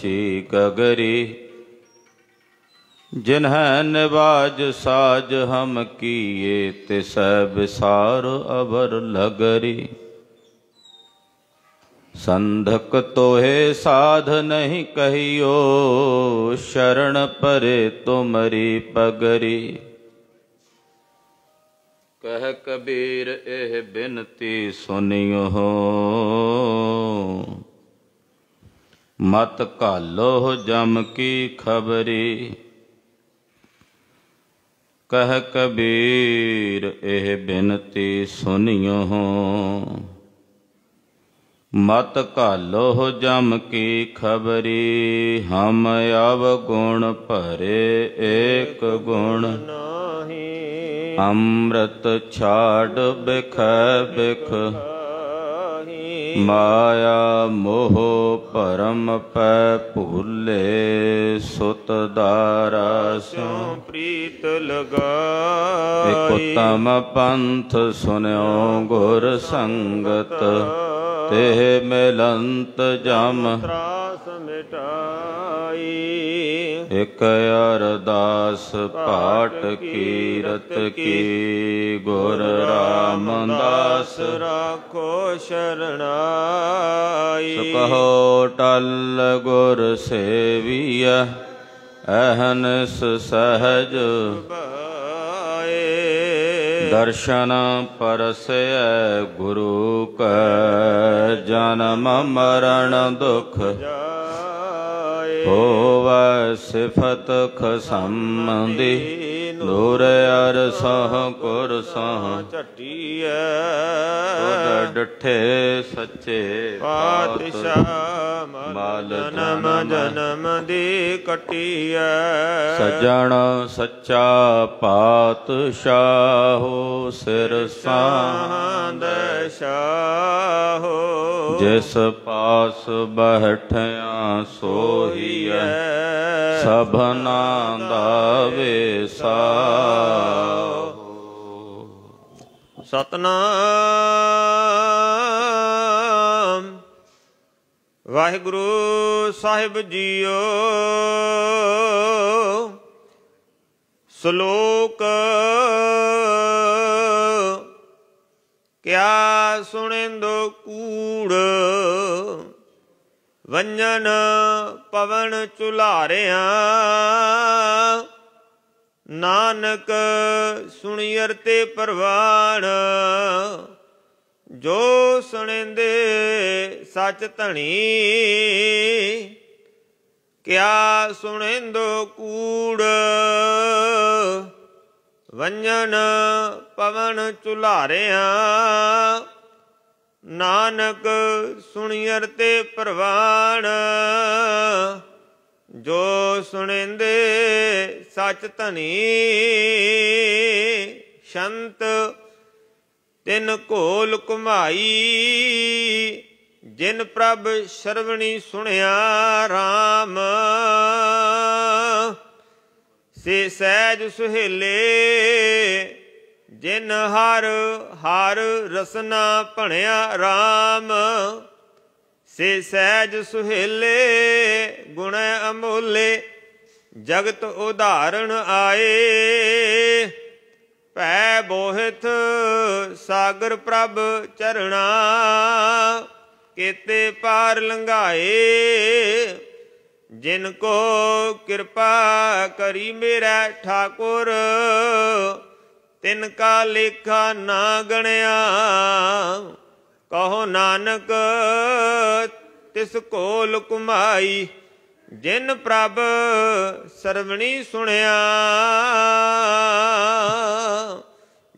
ਛੀ ਜਿਨ ਹੈ ਨਿਵਾਜ ਸਾਜ ਹਮ ਕੀਏ ਸਭ ਸਾਰ ਅਵਰ ਲਗਰੀ ਸੰਧਕ ਤੋਹੇ ਸਾਧ ਨਹੀਂ ਕਹੀਓ ਸ਼ਰਣ ਪਰੇ ਤੁਮਰੀ ਪਗਰੀ ਕਹ ਕਬੀਰ ਇਹ ਬਿਨਤੀ ਸੁਨਿਓ ਮਤ ਘਾਲੋ ਜਮ ਕੀ ਖਬਰੀ ਕਹ ਕਬੀਰ ਇਹ ਬਿਨਤੀ ਸੁਨਿਓ ਮਤ ਘਾਲੋ ਜਮ ਕੀ ਖਬਰੀ ਹਮ ਅਵ ਗੁਣ ਭਰੇ ਏਕ ਗੁਣ ਨਾਹੀ ਅੰਮ੍ਰਿਤ ਛਾੜ ਬਖ ਬਿਖ ਮਾਇਆ ਮੋਹ ਭਰਮ ਪੈ ਭੁੱਲੇ ਸੁਤ ਦਾਰਾ ਸਿਉ ਪ੍ਰੀਤ ਲਗਾਈ ਇਕ ਉਤਮ ਪੰਥ ਸੁਨਿਓ ਗੁਰ ਸੰਗਤ ਤੇਹ ਮਿਲੰਤ ਜਮ ਤਰਾਸ ਮਿਟਾਈ ਇਕ ਅਰਦਾਸ ਪਾਠ ਕੀਰਤ ਕੀ ਗੁਰ ਰਾਮਦਾਸ ਰਾਖੋ ਸ਼ਰਣਾਈ ਸੁਖੋ ਟਲ ਗੁਰ ਸੇਵੀਐ ਅਹਨਸ ਸਹਜ ਭਾਏ ਦਰਸ਼ਨ ਪਰਸੈ ਗੁਰੂ ਕੈ ਜਨਮ ਮਰਨ ਦੁਖ ਹੋਵੈ ਸਿਫਤ ਦੀ ਨੂਰ ਅਰ ਸਹ ਕੁਰ ਸਹ ਝਟੀਐ ਤੁਧ ਡਠੇ ਸੱਚੇ ਪਾਤਸ਼ਾਹ ਮਲ ਜਨਮ ਜਨਮ ਦੀ ਕਟੀਐ ਸਜਣ ਸੱਚਾ ਪਾਤਸ਼ਾਹੋ ਸਿਰ ਸਾਹੰਦ ਸ਼ਾਹੋ ਜਿਸ ਪਾਸ ਬਹਿਠਿਆ ਸੋਹੀਐ ਸਭਨਾ ਦਾ ਵੇਸਾ ਸਤਨਾਮ ਵਾਹਿਗੁਰੂ ਸਾਹਿਬ ਜੀਓ ਸ਼ਲੋਕ ਕਿਆ ਸੁਣਿੰਦੋ ਕੂੜ ਵੰਜਨ ਪਵਨ ਚੁਲਾਰਿਆਂ ਨਾਨਕ ਸੁਣੀ ਤੇ ਪਰਵਾਣ ਜੋ ਸੁਣਿੰਦੇ ਸੱਚ ਧਣੀ ਕਿਆ ਸੁਣਿੰਦੋ ਕੂੜ ਵੰਜਨ ਪਵਨ ਚੁਲਾਰਿਆਂ ਨਾਨਕ ਸੁਣੀਰ ਤੇ ਪ੍ਰਵਾਣ ਜੋ ਸੁਣਿੰਦੇ ਸੱਚ ਧਣੀ ਸ਼ੰਤ ਤਿਨ ਘੋਲ ਕੁਮਾਈ ਜਿਨ ਪ੍ਰਭ ਸਰਵਣੀ ਸੁਣਿਆ RAM ਸੇ ਸਹਿਜ ਸੁਹੇਲੇ ਜਿਨ ਹਰ ਹਰ ਰਸਨਾ ਭਣਿਆ RAM ਸੇ ਸਹਿਜ ਸੁਹੇਲੇ ਗੁਣ ਅਮੋਲੇ ਜਗਤ ਉਧਾਰਨ ਆਏ ਭੈ ਬੋਹਿਤ ਸਾਗਰ ਪ੍ਰਭ ਚਰਣਾ ਕੀਤੇ ਪਾਰ ਲੰਘਾਏ ਜਿਨ ਕੋ ਕਿਰਪਾ ਕਰੀ ਮੇਰਾ ਠਾਕੁਰ ਤਿਨ ਕਾ ਲੇਖਾ ਨਾ ਗਣਿਆ ਕਹੋ ਨਾਨਕ ਤਿਸ ਕੋ ਲੁਕਮਾਈ ਜਿਨ ਪ੍ਰਭ ਸਰਵਣੀ ਸੁਣਿਆ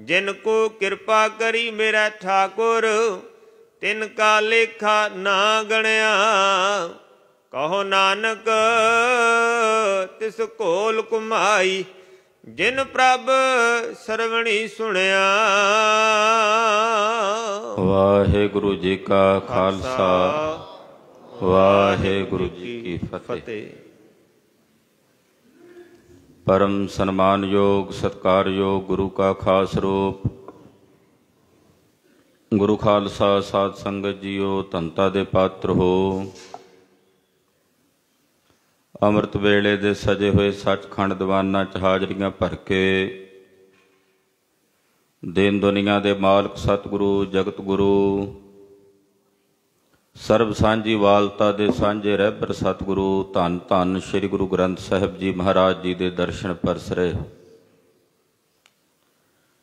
ਜਿਨ ਕੋ ਕਿਰਪਾ ਕਰੀ ਮੇਰਾ ਠਾਕੁਰ ਤਿਨ ਕਾ ਲੇਖਾ ਨਾ ਗਣਿਆ ਕਹੋ ਨਾਨਕ ਤਿਸ ਕੋਲ ਕੁਮਾਈ ਜਿਨ ਪ੍ਰਭ ਸਰਵਣੀ ਸੁਣਿਆ ਵਾਹਿਗੁਰੂ ਜੀ ਕਾ ਖਾਲਸਾ ਵਾਹਿਗੁਰੂ ਜੀ ਕੀ ਫਤਿਹ ਪਰਮ ਸਨਮਾਨਯੋਗ ਸਤਕਾਰਯੋਗ ਗੁਰੂ ਕਾ ਖਾਸ ਰੂਪ ਗੁਰੂ ਖਾਲਸਾ ਸਾਧ ਸੰਗਤ ਜੀਓ ਧੰਤਾ ਦੇ ਪਾਤਰ ਹੋ ਅੰਮ੍ਰਿਤ ਵੇਲੇ ਦੇ ਸਜੇ ਹੋਏ ਸੱਚਖੰਡ ਦੀਵਾਨਾਂ 'ਚ ਹਾਜ਼ਰੀਆਂ ਭਰ ਕੇ ਦੇਨ ਦੁਨੀਆ ਦੇ ਮਾਲਕ ਸਤਿਗੁਰੂ ਜਗਤ ਗੁਰੂ ਸਰਬ ਸਾਂਝੀ ਵਾਲਤਾ ਦੇ ਸਾਂਝੇ ਰਹਿਬਰ ਸਤਿਗੁਰੂ ਧੰਨ ਧੰਨ ਸ੍ਰੀ ਗੁਰੂ ਗ੍ਰੰਥ ਸਾਹਿਬ ਜੀ ਮਹਾਰਾਜ ਜੀ ਦੇ ਦਰਸ਼ਨ ਪਰਸਰੇ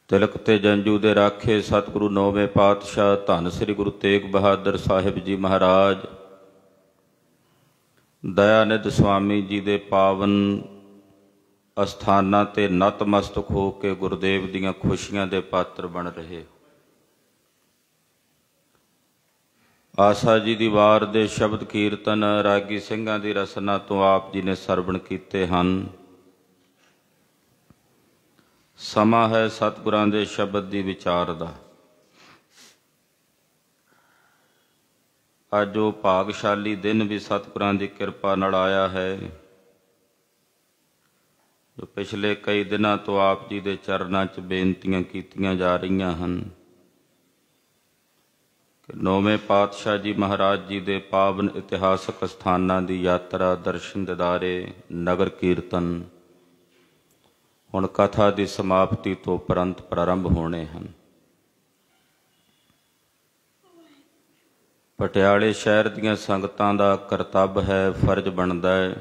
ਤਿਲਕ ਤੇ ਜੰਜੂ ਦੇ ਰਾਖੇ ਸਤਿਗੁਰੂ ਨੌਵੇਂ ਪਾਤਸ਼ਾਹ ਧੰਨ ਸ੍ਰੀ ਗੁਰੂ ਤੇਗ ਬਹਾਦਰ ਸਾਹਿਬ ਜੀ ਮਹਾਰਾਜ ਦਇਆਨਿਤ ਸੁਆਮੀ ਜੀ ਦੇ ਪਾਵਨ ਅਸਥਾਨਾਂ ਤੇ ਨਤਮਸਤਕ ਹੋ ਕੇ ਗੁਰਦੇਵ ਦੀਆਂ ਖੁਸ਼ੀਆਂ ਦੇ ਪਾਤਰ ਬਣ ਰਹੇ ਆਸਾ ਜੀ ਦੀ ਵਾਰ ਦੇ ਸ਼ਬਦ ਕੀਰਤਨ ਰਾਗੀ ਸਿੰਘਾਂ ਦੀ ਰਸਨਾ ਤੋਂ ਆਪ ਜੀ ਨੇ ਸਰਵਣ ਕੀਤੇ ਹਨ ਸਮਾ ਹੈ ਸਤਿਗੁਰਾਂ ਦੇ ਸ਼ਬਦ ਦੀ ਵਿਚਾਰ ਦਾ ਅੱਜ ਉਹ ਭਾਗਸ਼ਾਲੀ ਦਿਨ ਵੀ ਸਤਿਗੁਰਾਂ ਦੀ ਕਿਰਪਾ ਨਾਲ ਆਇਆ ਹੈ ਜੋ ਪਿਛਲੇ ਕਈ ਦਿਨਾਂ ਤੋਂ ਆਪ ਜੀ ਦੇ ਚਰਨਾਂ 'ਚ ਬੇਨਤੀਆਂ ਕੀਤੀਆਂ ਜਾ ਰਹੀਆਂ ਹਨ ਨੌਵੇਂ ਪਾਤਸ਼ਾਹ ਜੀ ਮਹਾਰਾਜ ਜੀ ਦੇ ਪਾਵਨ ਇਤਿਹਾਸਕ ਸਥਾਨਾਂ ਦੀ ਯਾਤਰਾ ਦਰਸ਼ਨ ਦਿਦਾਰੇ ਨਗਰ ਕੀਰਤਨ ਹੁਣ ਕਥਾ ਦੀ ਸਮਾਪਤੀ ਤੋਂ ਪਰੰਤ ਪ੍ਰਾਰੰਭ ਹੋਣੇ ਹਨ ਪਟਿਆਲੇ ਸ਼ਹਿਰ ਦੀਆਂ ਸੰਗਤਾਂ ਦਾ ਕਰਤੱਵ ਹੈ ਫਰਜ਼ ਬਣਦਾ ਹੈ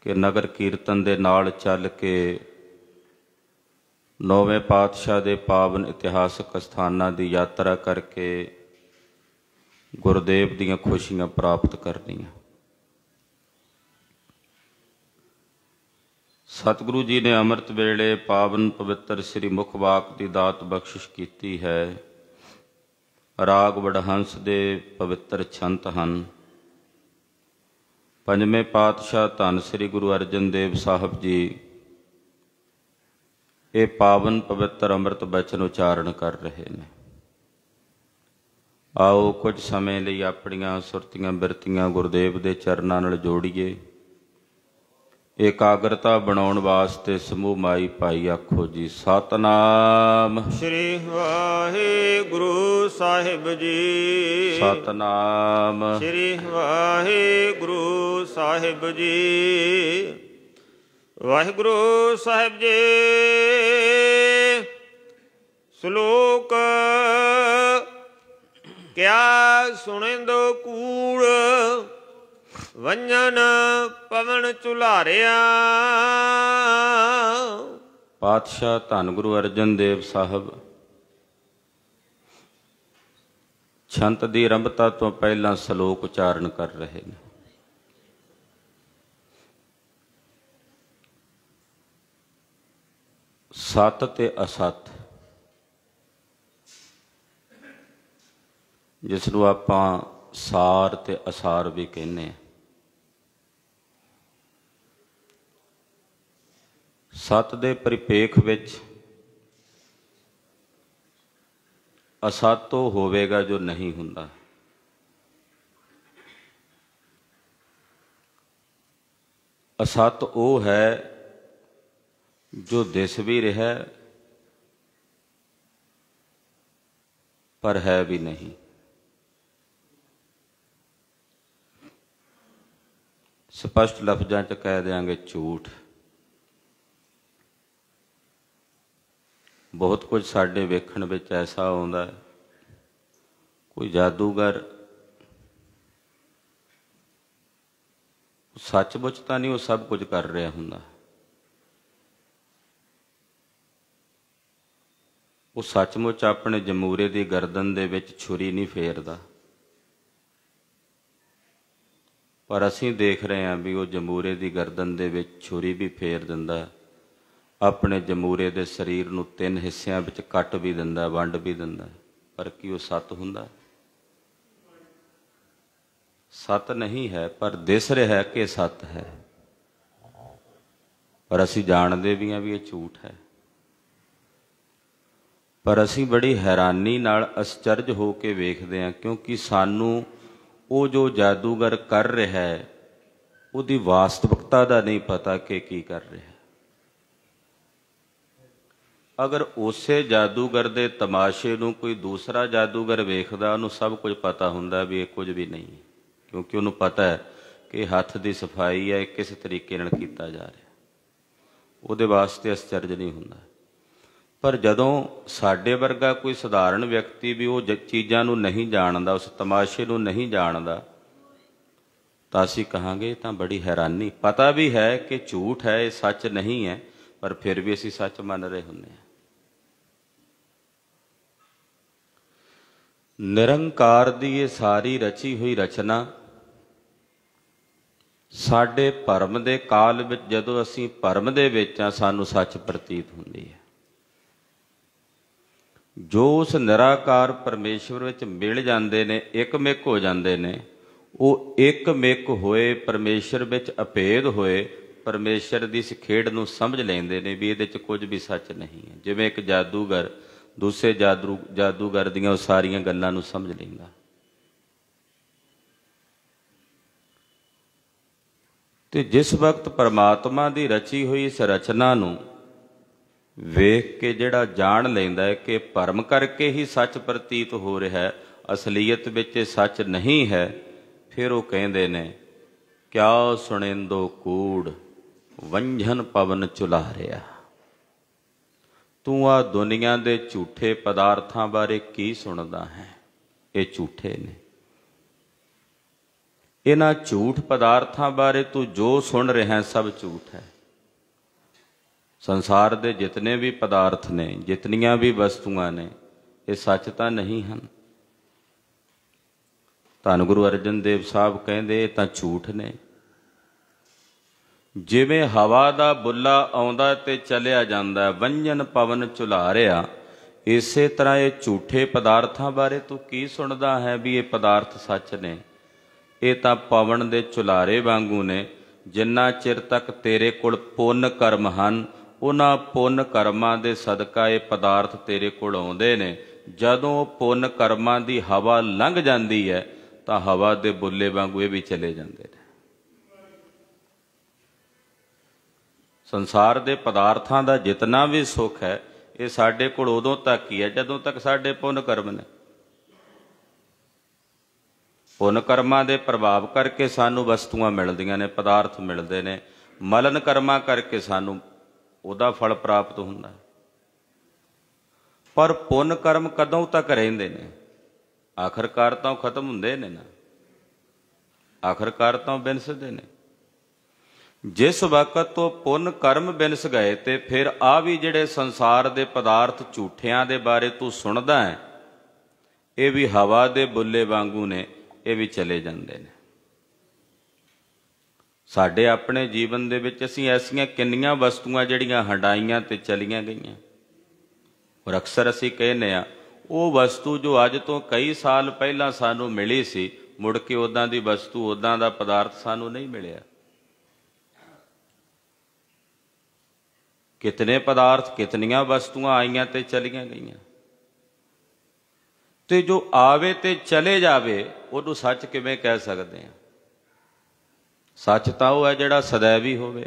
ਕਿ ਨਗਰ ਕੀਰਤਨ ਦੇ ਨਾਲ ਚੱਲ ਕੇ ਨੌਵੇਂ ਪਾਤਸ਼ਾਹ ਦੇ ਪਾਵਨ ਇਤਿਹਾਸਕ ਸਥਾਨਾਂ ਦੀ ਯਾਤਰਾ ਕਰਕੇ ਗੁਰਦੇਵ ਦੀਆਂ ਖੁਸ਼ੀਆਂ ਪ੍ਰਾਪਤ ਕਰਨੀਆਂ ਸਤਿਗੁਰੂ ਜੀ ਨੇ ਅੰਮ੍ਰਿਤ ਵੇਲੇ ਪਾਵਨ ਪਵਿੱਤਰ ਸ੍ਰੀ ਮੁਖਵਾਕ ਦੀ ਦਾਤ ਬਖਸ਼ਿਸ਼ ਕੀਤੀ ਹੈ ਰਾਗ ਵਡਹੰਸ ਦੇ ਪਵਿੱਤਰ ਛੰਤ ਹਨ ਪੰਜਵੇਂ ਪਾਤਸ਼ਾਹ ਧੰਨ ਸ੍ਰੀ ਗੁਰੂ ਅਰਜਨ ਦੇਵ ਸਾਹਿਬ ਜੀ ਇਹ ਪਾਵਨ ਪਵਿੱਤਰ ਅੰਮ੍ਰਿਤ ਬਚਨ ਉਚਾਰਨ ਕਰ ਰਹੇ ਨੇ ਆਓ ਕੁਝ ਸਮੇਂ ਲਈ ਆਪਣੀਆਂ ਸੁਰਤੀਆਂ ਬਿਰਤੀਆਂ ਗੁਰਦੇਵ ਦੇ ਚਰਨਾਂ ਨਾਲ ਜੋੜੀਏ ਇਕਾਗਰਤਾ ਬਣਾਉਣ ਵਾਸਤੇ ਸਮੂਹ ਮਾਈ ਭਾਈ ਆਖੋ ਜੀ ਸਤਨਾਮ ਸ੍ਰੀ ਵਾਹਿਗੁਰੂ ਸਾਹਿਬ ਜੀ ਸਤਨਾਮ ਸ੍ਰੀ ਵਾਹਿਗੁਰੂ ਸਾਹਿਬ ਜੀ ਵਾਹਿਗੁਰੂ ਸਾਹਿਬ ਜੀ ਸ਼ਲੋਕ ਕਿਆ ਸੁਣਿੰਦੋ ਕੂੜ ਵੰਜਨ ਪਵਨ ਚੁਲਾਰਿਆ ਪਾਤਸ਼ਾਹ ਧੰਨ ਗੁਰੂ ਅਰਜਨ ਦੇਵ ਸਾਹਿਬ ਛੰਤ ਦੀ ਰੰਭਤਾ ਤੋਂ ਪਹਿਲਾਂ ਸ਼ਲੋਕ ਉਚਾਰਨ ਕਰ ਰਹੇ ਨੇ ਸਤ ਤੇ ਅਸਤ ਜਿਸ ਨੂੰ ਆਪਾਂ ਸਾਰ ਤੇ ਅਸਾਰ ਵੀ ਕਹਿੰਦੇ ਆ ਸਤ ਦੇ ਪਰਿਪੇਖ ਵਿੱਚ ਅਸਤੋ ਹੋਵੇਗਾ ਜੋ ਨਹੀਂ ਹੁੰਦਾ ਅਸਤ ਉਹ ਹੈ ਜੋ ਦਿਸ ਵੀ ਰਿਹਾ ਪਰ ਹੈ ਵੀ ਨਹੀਂ ਸਪਸ਼ਟ ਲਫ਼ਜ਼ਾਂ 'ਚ ਕਹਿ ਦੇਾਂਗੇ ਝੂਠ ਬਹੁਤ ਕੁਝ ਸਾਡੇ ਵੇਖਣ ਵਿੱਚ ਐਸਾ ਆਉਂਦਾ ਹੈ ਕੋਈ ਜਾਦੂਗਰ ਸੱਚ ਸੱਚਮੁੱਚ ਤਾਂ ਨਹੀਂ ਉਹ ਸਭ ਕੁਝ ਕਰ ਰਿਹਾ ਹੁੰਦਾ ਉਹ ਸੱਚਮੁੱਚ ਆਪਣੇ ਜਮੂਰੇ ਦੀ ਗਰਦਨ ਦੇ ਵਿੱਚ ਛੁਰੀ ਨਹੀਂ ਫੇਰਦਾ ਪਰ ਅਸੀਂ ਦੇਖ ਰਹੇ ਹਾਂ ਵੀ ਉਹ ਜਮੂਰੇ ਦੀ ਗਰਦਨ ਦੇ ਵਿੱਚ ਛੁਰੀ ਵੀ ਫੇਰ ਦਿੰਦਾ ਆਪਣੇ ਜਮੂਰੇ ਦੇ ਸਰੀਰ ਨੂੰ ਤਿੰਨ ਹਿੱਸਿਆਂ ਵਿੱਚ ਕੱਟ ਵੀ ਦਿੰਦਾ ਵੰਡ ਵੀ ਦਿੰਦਾ ਪਰ ਕੀ ਉਹ ਸਤ ਹੁੰਦਾ ਸਤ ਨਹੀਂ ਹੈ ਪਰ ਦਿਸ ਰਿਹਾ ਕਿ ਸਤ ਹੈ ਪਰ ਅਸੀਂ ਜਾਣਦੇ ਵੀ ਹਾਂ ਵੀ ਇਹ ਝੂਠ ਹੈ ਪਰ ਅਸੀਂ ਬੜੀ ਹੈਰਾਨੀ ਨਾਲ ਅਚਰਜ ਹੋ ਕੇ ਵੇਖਦੇ ਹਾਂ ਕਿਉਂਕਿ ਸਾਨੂੰ ਉਹ ਜੋ ਜਾਦੂਗਰ ਕਰ ਰਿਹਾ ਹੈ ਉਹਦੀ ਵਾਸਤਵਿਕਤਾ ਦਾ ਨਹੀਂ ਪਤਾ ਕਿ ਕੀ ਕਰ ਰਿਹਾ ਅਗਰ ਉਸੇ ਜਾਦੂਗਰ ਦੇ ਤਮਾਸ਼ੇ ਨੂੰ ਕੋਈ ਦੂਸਰਾ ਜਾਦੂਗਰ ਵੇਖਦਾ ਉਹਨੂੰ ਸਭ ਕੁਝ ਪਤਾ ਹੁੰਦਾ ਵੀ ਇਹ ਕੁਝ ਵੀ ਨਹੀਂ ਕਿਉਂਕਿ ਉਹਨੂੰ ਪਤਾ ਹੈ ਕਿ ਹੱਥ ਦੀ ਸਫਾਈ ਹੈ ਕਿਸ ਤਰੀਕੇ ਨਾਲ ਕੀਤਾ ਜਾ ਰਿਹਾ ਉਹਦੇ ਵਾਸਤੇ ਅਸਚਰਜ ਨਹੀਂ ਹੁੰਦਾ ਪਰ ਜਦੋਂ ਸਾਡੇ ਵਰਗਾ ਕੋਈ ਸਧਾਰਨ ਵਿਅਕਤੀ ਵੀ ਉਹ ਚੀਜ਼ਾਂ ਨੂੰ ਨਹੀਂ ਜਾਣਦਾ ਉਸ ਤਮਾਸ਼ੇ ਨੂੰ ਨਹੀਂ ਜਾਣਦਾ ਤਾਂ ਅਸੀਂ ਕਹਾਂਗੇ ਤਾਂ ਬੜੀ ਹੈਰਾਨੀ ਪਤਾ ਵੀ ਹੈ ਕਿ ਝੂਠ ਹੈ ਇਹ ਸੱਚ ਨਹੀਂ ਹੈ ਪਰ ਫਿਰ ਵੀ ਅਸੀਂ ਸੱਚ ਮੰਨ ਰਹੇ ਹੁੰਨੇ ਆ ਨਿਰੰਕਾਰ ਦੀ ਇਹ ਸਾਰੀ ਰਚੀ ਹੋਈ ਰਚਨਾ ਸਾਡੇ ਭਰਮ ਦੇ ਕਾਲ ਵਿੱਚ ਜਦੋਂ ਅਸੀਂ ਭਰਮ ਦੇ ਵਿੱਚ ਆ ਸਾਨੂੰ ਸੱਚ ਪ੍ਰਤੀਤ ਹੁੰਦੀ ਹੈ ਜੋ ਉਸ ਨਿਰਾਕਾਰ ਪਰਮੇਸ਼ਵਰ ਵਿੱਚ ਮਿਲ ਜਾਂਦੇ ਨੇ ਇੱਕਮਿਕ ਹੋ ਜਾਂਦੇ ਨੇ ਉਹ ਇੱਕਮਿਕ ਹੋਏ ਪਰਮੇਸ਼ਰ ਵਿੱਚ ਅਪੇਧ ਹੋਏ ਪਰਮੇਸ਼ਰ ਦੀ ਸਖੇੜ ਖੇਡ ਨੂੰ ਸਮਝ ਲੈਂਦੇ ਨੇ ਵੀ ਇਹਦੇ ਵਿੱਚ ਕੁਝ ਵੀ ਸੱਚ ਨਹੀਂ ਹੈ ਜਿਵੇਂ ਇੱਕ ਜਾਦੂਗਰ ਦੂਸਰੇ ਜਾਦੂ ਜਾਦੂਗਰ ਦੀਆਂ ਉਹ ਸਾਰੀਆਂ ਗੱਲਾਂ ਨੂੰ ਸਮਝ ਲੈਂਦਾ ਤੇ ਜਿਸ ਵਕਤ ਪਰਮਾਤਮਾ ਦੀ ਰਚੀ ਹੋਈ ਇਸ ਰਚਨਾ ਨੂੰ ਵੇਖ ਕੇ ਜਿਹੜਾ ਜਾਣ ਲੈਂਦਾ ਹੈ ਕਿ ਭਰਮ ਕਰਕੇ ਹੀ ਸੱਚ ਪ੍ਰਤੀਤ ਹੋ ਰਿਹਾ ਹੈ ਅਸਲੀਅਤ ਵਿੱਚ ਇਹ ਸੱਚ ਨਹੀਂ ਹੈ ਫਿਰ ਉਹ ਕਹਿੰਦੇ ਨੇ ਕਿਆ ਸੁਣੇਂਦੋ ਕੂੜ ਵੰਝਨ ਪਵਨ ਚੁਲਾ ਰਿਆ ਤੂੰ ਆ ਦੁਨੀਆ ਦੇ ਝੂਠੇ ਪਦਾਰਥਾਂ ਬਾਰੇ ਕੀ ਸੁਣਦਾ ਹੈ ਇਹ ਝੂਠੇ ਨੇ ਇਹਨਾਂ ਝੂਠ ਪਦਾਰਥਾਂ ਬਾਰੇ ਤੂੰ ਜੋ ਸੁਣ ਰਿਹਾ ਸਭ ਝੂਠ ਹੈ ਸੰਸਾਰ ਦੇ ਜਿਤਨੇ ਵੀ ਪਦਾਰਥ ਨੇ ਜਿਤਨੀਆਂ ਵੀ ਵਸਤੂਆਂ ਨੇ ਇਹ ਸੱਚ ਤਾਂ ਨਹੀਂ ਹਨ ਧੰਨ ਗੁਰੂ ਅਰਜਨ ਦੇਵ ਸਾਹਿਬ ਕਹਿੰਦੇ ਤਾਂ ਝੂਠ ਨੇ ਜਿਵੇਂ ਹਵਾ ਦਾ ਬੁੱਲਾ ਆਉਂਦਾ ਤੇ ਚਲਿਆ ਜਾਂਦਾ ਵੰਜਨ ਪਵਨ ਝੁਲਾਰਿਆ ਇਸੇ ਤਰ੍ਹਾਂ ਇਹ ਝੂਠੇ ਪਦਾਰਥਾਂ ਬਾਰੇ ਤੂੰ ਕੀ ਸੁਣਦਾ ਹੈ ਵੀ ਇਹ ਪਦਾਰਥ ਸੱਚ ਨੇ ਇਹ ਤਾਂ ਪਵਨ ਦੇ ਚੁਲਾਰੇ ਵਾਂਗੂ ਨੇ ਜਿੰਨਾ ਚਿਰ ਤੱਕ ਤੇਰੇ ਕੋਲ ਪੁੰਨ ਕਰਮ ਹਨ ਉਹਨਾਂ ਪੁੰਨ ਕਰਮਾਂ ਦੇ ਸਦਕਾ ਇਹ ਪਦਾਰਥ ਤੇਰੇ ਕੋਲ ਆਉਂਦੇ ਨੇ ਜਦੋਂ ਪੁੰਨ ਕਰਮਾਂ ਦੀ ਹਵਾ ਲੰਘ ਜਾਂਦੀ ਹੈ ਤਾਂ ਹਵਾ ਦੇ ਬੁੱਲੇ ਵਾਂਗੂ ਇਹ ਵੀ ਚਲੇ ਜਾਂਦੇ ਨੇ ਸੰਸਾਰ ਦੇ ਪਦਾਰਥਾਂ ਦਾ ਜਿਤਨਾ ਵੀ ਸੁੱਖ ਹੈ ਇਹ ਸਾਡੇ ਕੋਲ ਉਦੋਂ ਤੱਕ ਹੀ ਹੈ ਜਦੋਂ ਤੱਕ ਸਾਡੇ ਪੁੰਨ ਕਰਮ ਨੇ ਪੁੰਨ ਕਰਮਾਂ ਦੇ ਪ੍ਰਭਾਵ ਕਰਕੇ ਸਾਨੂੰ ਵਸਤੂਆਂ ਮਿਲਦੀਆਂ ਨੇ ਪਦਾਰਥ ਮਿਲਦੇ ਨੇ ਮਲਨ ਕਰਮਾਂ ਕਰਕੇ ਸਾਨੂੰ ਉਹਦਾ ਫਲ ਪ੍ਰਾਪਤ ਹੁੰਦਾ ਪਰ ਪੁੰਨ ਕਰਮ ਕਦੋਂ ਤੱਕ ਰਹਿੰਦੇ ਨੇ ਆਖਰਕਾਰ ਤਾਂ ਖਤਮ ਹੁੰਦੇ ਨੇ ਨਾ ਆਖਰਕਾਰ ਤਾਂ ਬਿਨਸਦੇ ਨੇ ਜਿਸ ਵਕਤ ਤੋਂ ਪੁੰਨ ਕਰਮ ਬਿਨਸ ਗਏ ਤੇ ਫਿਰ ਆ ਵੀ ਜਿਹੜੇ ਸੰਸਾਰ ਦੇ ਪਦਾਰਥ ਝੂਠਿਆਂ ਦੇ ਬਾਰੇ ਤੂੰ ਸੁਣਦਾ ਹੈ ਇਹ ਵੀ ਹਵਾ ਦੇ ਬੁੱਲੇ ਵਾਂਗੂ ਨੇ ਇਹ ਵੀ ਚਲੇ ਜਾਂਦੇ ਨੇ ਸਾਡੇ ਆਪਣੇ ਜੀਵਨ ਦੇ ਵਿੱਚ ਅਸੀਂ ਐਸੀਆਂ ਕਿੰਨੀਆਂ ਵਸਤੂਆਂ ਜਿਹੜੀਆਂ ਹੰਡਾਈਆਂ ਤੇ ਚਲੀਆਂ ਗਈਆਂ ਔਰ ਅਕਸਰ ਅਸੀਂ ਕਹਿੰਨੇ ਆ ਉਹ ਵਸਤੂ ਜੋ ਅੱਜ ਤੋਂ ਕਈ ਸਾਲ ਪਹਿਲਾਂ ਸਾਨੂੰ ਮਿਲੀ ਸੀ ਮੁੜ ਕੇ ਉਦਾਂ ਦੀ ਵਸਤੂ ਉਦਾਂ ਦਾ ਪਦਾਰਥ ਸਾਨੂੰ ਨਹੀਂ ਮਿਲਿਆ ਕਿਤਨੇ ਪਦਾਰਥ ਕਿਤਨੀਆਂ ਵਸਤੂਆਂ ਆਈਆਂ ਤੇ ਚਲੀਆਂ ਗਈਆਂ ਤੇ ਜੋ ਆਵੇ ਤੇ ਚਲੇ ਜਾਵੇ ਉਹਨੂੰ ਸੱਚ ਕਿਵੇਂ ਕਹਿ ਸਕਦੇ ਆ ਸੱਚ ਤਾਂ ਉਹ ਹੈ ਜਿਹੜਾ ਵੀ ਹੋਵੇ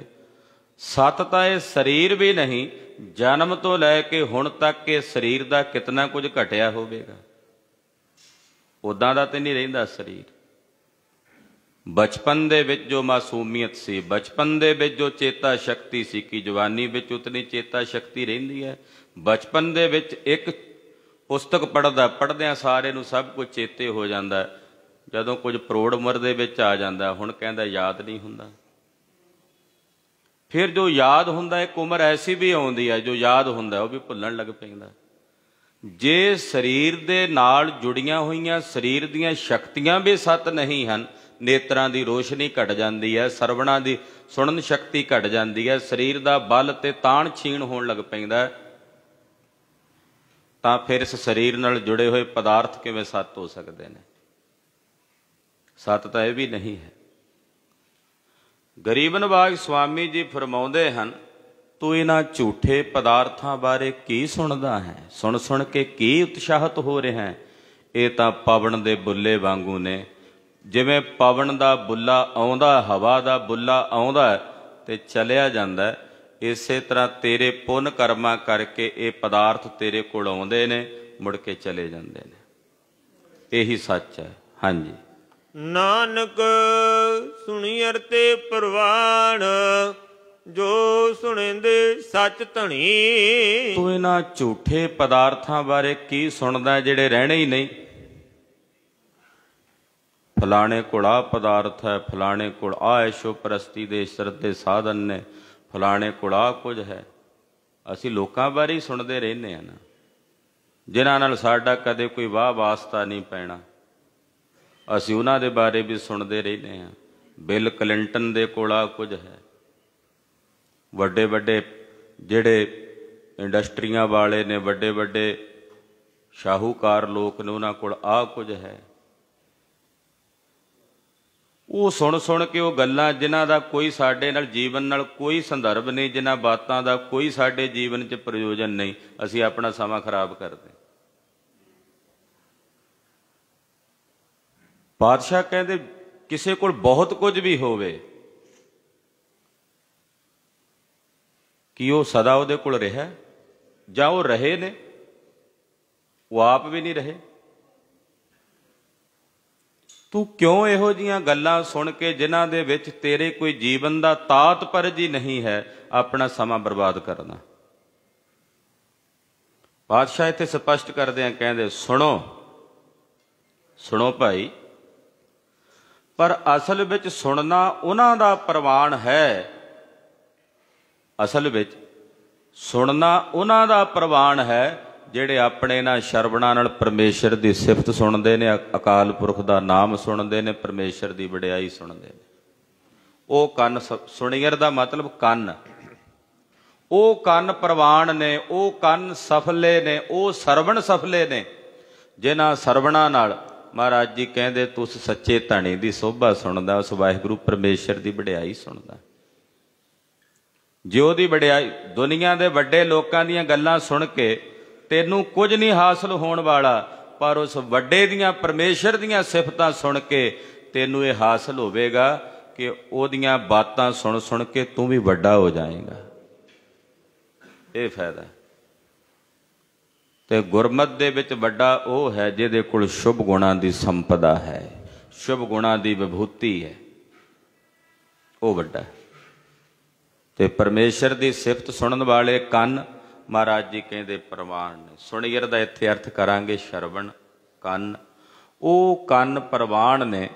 ਸਤ ਤਾਂ ਇਹ ਸਰੀਰ ਵੀ ਨਹੀਂ ਜਨਮ ਤੋਂ ਲੈ ਕੇ ਹੁਣ ਤੱਕ ਇਹ ਸਰੀਰ ਦਾ ਕਿਤਨਾ ਕੁਝ ਘਟਿਆ ਹੋਵੇਗਾ ਉਦਾਂ ਦਾ ਤੇ ਨਹੀਂ ਰਹਿੰਦਾ ਸਰੀਰ ਬਚਪਨ ਦੇ ਵਿੱਚ ਜੋ ਮਾਸੂਮੀਅਤ ਸੀ ਬਚਪਨ ਦੇ ਵਿੱਚ ਜੋ ਚੇਤਾ ਸ਼ਕਤੀ ਸੀ ਕਿ ਜਵਾਨੀ ਵਿੱਚ ਉਤਨੀ ਚੇਤਾ ਸ਼ਕਤੀ ਰਹਿੰਦੀ ਹੈ ਬਚਪਨ ਦੇ ਵਿੱਚ ਇੱਕ ਪੁਸਤਕ ਪੜਦਾ ਪੜਦਿਆਂ ਸਾਰੇ ਨੂੰ ਸਭ ਕੁਝ ਚੇਤੇ ਹੋ ਜਾਂਦਾ ਹੈ ਜਦੋਂ ਕੁਝ ਪ੍ਰੋੜ ਉਮਰ ਦੇ ਵਿੱਚ ਆ ਜਾਂਦਾ ਹੁਣ ਕਹਿੰਦਾ ਯਾਦ ਨਹੀਂ ਹੁੰਦਾ ਫਿਰ ਜੋ ਯਾਦ ਹੁੰਦਾ ਇੱਕ ਉਮਰ ਐਸੀ ਵੀ ਆਉਂਦੀ ਹੈ ਜੋ ਯਾਦ ਹੁੰਦਾ ਉਹ ਵੀ ਭੁੱਲਣ ਲੱਗ ਪੈਂਦਾ ਜੇ ਸਰੀਰ ਦੇ ਨਾਲ ਜੁੜੀਆਂ ਹੋਈਆਂ ਸਰੀਰ ਦੀਆਂ ਸ਼ਕਤੀਆਂ ਵੀ ਸਤ ਨਹੀਂ ਹਨ ਨੇਤਰਾਂ ਦੀ ਰੋਸ਼ਨੀ ਘਟ ਜਾਂਦੀ ਹੈ ਸਰਵਣਾ ਦੀ ਸੁਣਨ ਸ਼ਕਤੀ ਘਟ ਜਾਂਦੀ ਹੈ ਸਰੀਰ ਦਾ ਬਲ ਤੇ ਤਾਣ ਛੀਣ ਹੋਣ ਲੱਗ ਪੈਂਦਾ ਤਾਂ ਫਿਰ ਇਸ ਸਰੀਰ ਨਾਲ ਜੁੜੇ ਹੋਏ ਪਦਾਰਥ ਕਿਵੇਂ ਸਤ ਹੋ ਸਕਦੇ ਨੇ ਸਤ ਤਾਂ ਇਹ ਵੀ ਨਹੀਂ ਹੈ ਗਰੀਬਨ ਬਾਗ ਸੁਆਮੀ ਜੀ ਫਰਮਾਉਂਦੇ ਹਨ ਤੂੰ ਇਹਨਾਂ ਝੂਠੇ ਪਦਾਰਥਾਂ ਬਾਰੇ ਕੀ ਸੁਣਦਾ ਹੈ ਸੁਣ ਸੁਣ ਕੇ ਕੀ ਉਤਸ਼ਾਹਤ ਹੋ ਰਿਹਾ ਹੈ ਇਹ ਤਾਂ ਪਵਨ ਦੇ ਬੁੱਲੇ ਵਾਂਗੂ ਨੇ ਜਿਵੇਂ ਪਵਨ ਦਾ ਬੁੱਲਾ ਆਉਂਦਾ ਹਵਾ ਦਾ ਬੁੱਲਾ ਆਉਂਦਾ ਤੇ ਚਲਿਆ ਜਾਂਦਾ ਇਸੇ ਤਰ੍ਹਾਂ ਤੇਰੇ ਪੁੰਨ ਕਰਮਾਂ ਕਰਕੇ ਇਹ ਪਦਾਰਥ ਤੇਰੇ ਕੋਲ ਆਉਂਦੇ ਨੇ ਮੁੜ ਕੇ ਚਲੇ ਜਾਂਦੇ ਨੇ ਇਹੀ ਸੱਚ ਹੈ ਹਾਂਜੀ ਨਾਨਕ ਸੁਣੀ ਤੇ ਪਰਵਾਣ ਜੋ ਸੁਣਦੇ ਸੱਚ ਧਣੀ ਤੂੰ ਇਹਨਾਂ ਝੂਠੇ ਪਦਾਰਥਾਂ ਬਾਰੇ ਕੀ ਸੁਣਦਾ ਜਿਹੜੇ ਰਹਿਣੇ ਹੀ ਨਹੀਂ ਫਲਾਣੇ ਕੋਲ ਆ ਪਦਾਰਥ ਹੈ ਫਲਾਣੇ ਕੋਲ ਆ ਐਸ਼ੋ ਪ੍ਰਸਤੀ ਦੇ ਸ਼ਰਤ ਦੇ ਸਾਧਨ ਨੇ ਫਲਾਣੇ ਕੋਲ ਆ ਕੁਝ ਹੈ ਅਸੀਂ ਲੋਕਾਂ ਬਾਰੇ ਹੀ ਸੁਣਦੇ ਰਹਿੰਦੇ ਆ ਨਾ ਜਿਨ੍ਹਾਂ ਨਾਲ ਸਾਡਾ ਕਦੇ ਕੋਈ ਵਾਹ ਵਾਸਤਾ ਨਹੀਂ ਪੈਣਾ ਅਸੀਂ ਉਹਨਾਂ ਦੇ ਬਾਰੇ ਵੀ ਸੁਣਦੇ ਰਹਿੰਦੇ ਹਾਂ ਬਿਲ ਕਲਿੰਟਨ ਦੇ ਕੋਲਾ ਕੁਝ ਹੈ ਵੱਡੇ ਵੱਡੇ ਜਿਹੜੇ ਇੰਡਸਟਰੀਆਂ ਵਾਲੇ ਨੇ ਵੱਡੇ ਵੱਡੇ ਸ਼ਾਹੂਕਾਰ ਲੋਕ ਨੇ ਉਹਨਾਂ ਕੋਲ ਆ ਕੁਝ ਹੈ ਉਹ ਸੁਣ ਸੁਣ ਕੇ ਉਹ ਗੱਲਾਂ ਜਿਨ੍ਹਾਂ ਦਾ ਕੋਈ ਸਾਡੇ ਨਾਲ ਜੀਵਨ ਨਾਲ ਕੋਈ ਸੰਦਰਭ ਨਹੀਂ ਜਿਨ੍ਹਾਂ ਬਾਤਾਂ ਦਾ ਕੋਈ ਸਾਡੇ ਜੀਵਨ 'ਚ ਪ੍ਰਯੋਜਨ ਨਹੀਂ ਅਸੀਂ ਆਪਣਾ ਸਮਾਂ ਖਰਾਬ ਕਰਦੇ ਪਾਤਸ਼ਾਹ ਕਹਿੰਦੇ ਕਿਸੇ ਕੋਲ ਬਹੁਤ ਕੁਝ ਵੀ ਹੋਵੇ ਕਿ ਉਹ ਸਦਾ ਉਹਦੇ ਕੋਲ ਰਿਹਾ ਜਾਂ ਉਹ ਰਹੇ ਨੇ ਉਹ ਆਪ ਵੀ ਨਹੀਂ ਰਹੇ ਤੂੰ ਕਿਉਂ ਇਹੋ ਜੀਆਂ ਗੱਲਾਂ ਸੁਣ ਕੇ ਜਿਨ੍ਹਾਂ ਦੇ ਵਿੱਚ ਤੇਰੇ ਕੋਈ ਜੀਵਨ ਦਾ ਪਰ ਜੀ ਨਹੀਂ ਹੈ ਆਪਣਾ ਸਮਾਂ ਬਰਬਾਦ ਕਰਨਾ ਬਾਦਸ਼ਾਹ ਇੱਥੇ ਸਪਸ਼ਟ ਕਰਦੇ ਆ ਕਹਿੰਦੇ ਸੁਣੋ ਸੁਣੋ ਭਾਈ ਪਰ ਅਸਲ ਵਿੱਚ ਸੁਣਨਾ ਉਹਨਾਂ ਦਾ ਪ੍ਰਮਾਣ ਹੈ ਅਸਲ ਵਿੱਚ ਸੁਣਨਾ ਉਹਨਾਂ ਦਾ ਪ੍ਰਵਾਨ ਹੈ ਜਿਹੜੇ ਆਪਣੇ ਨਾਲ ਸ਼ਰਬਣਾ ਨਾਲ ਪਰਮੇਸ਼ਰ ਦੀ ਸਿਫਤ ਸੁਣਦੇ ਨੇ ਅਕਾਲ ਪੁਰਖ ਦਾ ਨਾਮ ਸੁਣਦੇ ਨੇ ਪਰਮੇਸ਼ਰ ਦੀ ਵਡਿਆਈ ਸੁਣਦੇ ਨੇ ਉਹ ਕੰਨ ਸੁਣੀਰ ਦਾ ਮਤਲਬ ਕੰਨ ਉਹ ਕੰਨ ਪ੍ਰਵਾਨ ਨੇ ਉਹ ਕੰਨ ਸਫਲੇ ਨੇ ਉਹ ਸਰਵਣ ਸਫਲੇ ਨੇ ਜਿਨ੍ਹਾਂ ਸਰਵਣਾ ਨਾਲ ਮਹਾਰਾਜ ਜੀ ਕਹਿੰਦੇ ਤੂੰ ਸੱਚੇ ਧਣੀ ਦੀ ਸੋਭਾ ਸੁਣਦਾ ਉਸ ਵਾਹਿਗੁਰੂ ਪਰਮੇਸ਼ਰ ਦੀ ਵਡਿਆਈ ਸੁਣਦਾ ਜਿਉ ਦੀ ਵਡਿਆਈ ਦੁਨੀਆ ਦੇ ਵੱਡੇ ਲੋਕਾਂ ਦੀਆਂ ਗੱਲਾਂ ਸੁਣ ਕੇ ਤੈਨੂੰ ਕੁਝ ਨਹੀਂ ਹਾਸਲ ਹੋਣ ਵਾਲਾ ਪਰ ਉਸ ਵੱਡੇ ਦੀਆਂ ਪਰਮੇਸ਼ਰ ਦੀਆਂ ਸਿਫਤਾਂ ਸੁਣ ਕੇ ਤੈਨੂੰ ਇਹ ਹਾਸਲ ਹੋਵੇਗਾ ਕਿ ਉਹਦੀਆਂ ਬਾਤਾਂ ਸੁਣ ਸੁਣ ਕੇ ਤੂੰ ਵੀ ਵੱਡਾ ਹੋ ਜਾਏਗਾ ਇਹ ਫਾਇਦਾ ਤੇ ਗੁਰਮਤ ਦੇ ਵਿੱਚ ਵੱਡਾ ਉਹ ਹੈ ਜਿਹਦੇ ਕੋਲ ਸ਼ੁਭ ਗੁਣਾਂ ਦੀ ਸੰਪਦਾ ਹੈ ਸ਼ੁਭ ਗੁਣਾਂ ਦੀ ਵਿਭੂਤੀ ਹੈ ਉਹ ਵੱਡਾ ਤੇ ਪਰਮੇਸ਼ਰ ਦੀ ਸਿਫਤ ਸੁਣਨ ਵਾਲੇ ਕੰਨ ਮਹਾਰਾਜ ਜੀ ਕਹਿੰਦੇ ਪ੍ਰਵਾਨ ਨੇ ਸੁਣੀਰ ਦਾ ਇੱਥੇ ਅਰਥ ਕਰਾਂਗੇ ਸ਼ਰਵਣ ਕੰਨ ਉਹ ਕੰਨ ਪ੍ਰਵਾਨ ਨੇ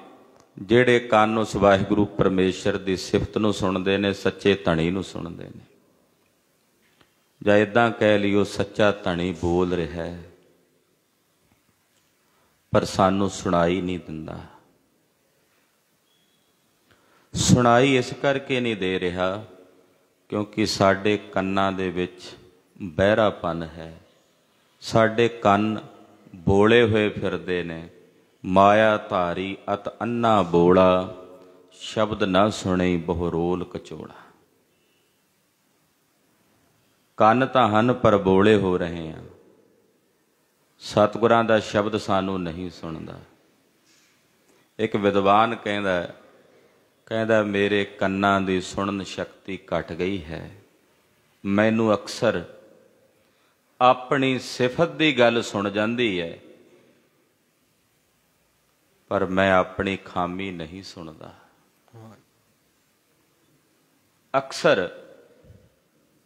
ਜਿਹੜੇ ਕੰਨ ਉਸ ਵਾਹਿਗੁਰੂ ਪਰਮੇਸ਼ਰ ਦੀ ਸਿਫਤ ਨੂੰ ਸੁਣਦੇ ਨੇ ਸੱਚੇ ਧਣੀ ਨੂੰ ਸੁਣਦੇ ਨੇ ਜਾਂ ਇਦਾਂ ਕਹਿ ਲਿਓ ਸੱਚਾ ਧਣੀ ਬੋਲ ਰਿਹਾ ਹੈ ਪਰ ਸਾਨੂੰ ਸੁਣਾਈ ਨਹੀਂ ਦਿੰਦਾ ਸੁਣਾਈ ਇਸ ਕਰਕੇ ਨਹੀਂ ਦੇ ਰਿਹਾ ਕਿਉਂਕਿ ਸਾਡੇ ਕੰਨਾਂ ਦੇ ਵਿੱਚ ਬਹਿਰਾਪਨ ਹੈ ਸਾਡੇ ਕੰਨ ਬੋਲੇ ਹੋਏ ਫਿਰਦੇ ਨੇ ਮਾਇਆ ਧਾਰੀ ਅਤ ਅੰਨਾ ਬੋਲਾ ਸ਼ਬਦ ਨਾ ਸੁਣੇ ਬਹੁ ਰੋਲ ਕਚੋੜਾ ਕੰਨ ਤਾਂ ਹਨ ਪਰ ਬੋਲੇ ਹੋ ਰਹੇ ਆ ਸਤਿਗੁਰਾਂ ਦਾ ਸ਼ਬਦ ਸਾਨੂੰ ਨਹੀਂ ਸੁਣਦਾ ਇੱਕ ਵਿਦਵਾਨ ਕਹਿੰਦਾ ਕਹਿੰਦਾ ਮੇਰੇ ਕੰਨਾਂ ਦੀ ਸੁਣਨ ਸ਼ਕਤੀ ਘਟ ਗਈ ਹੈ ਮੈਨੂੰ ਅਕਸਰ ਆਪਣੀ ਸਿਫਤ ਦੀ ਗੱਲ ਸੁਣ ਜਾਂਦੀ ਹੈ ਪਰ ਮੈਂ ਆਪਣੀ ਖਾਮੀ ਨਹੀਂ ਸੁਣਦਾ ਅਕਸਰ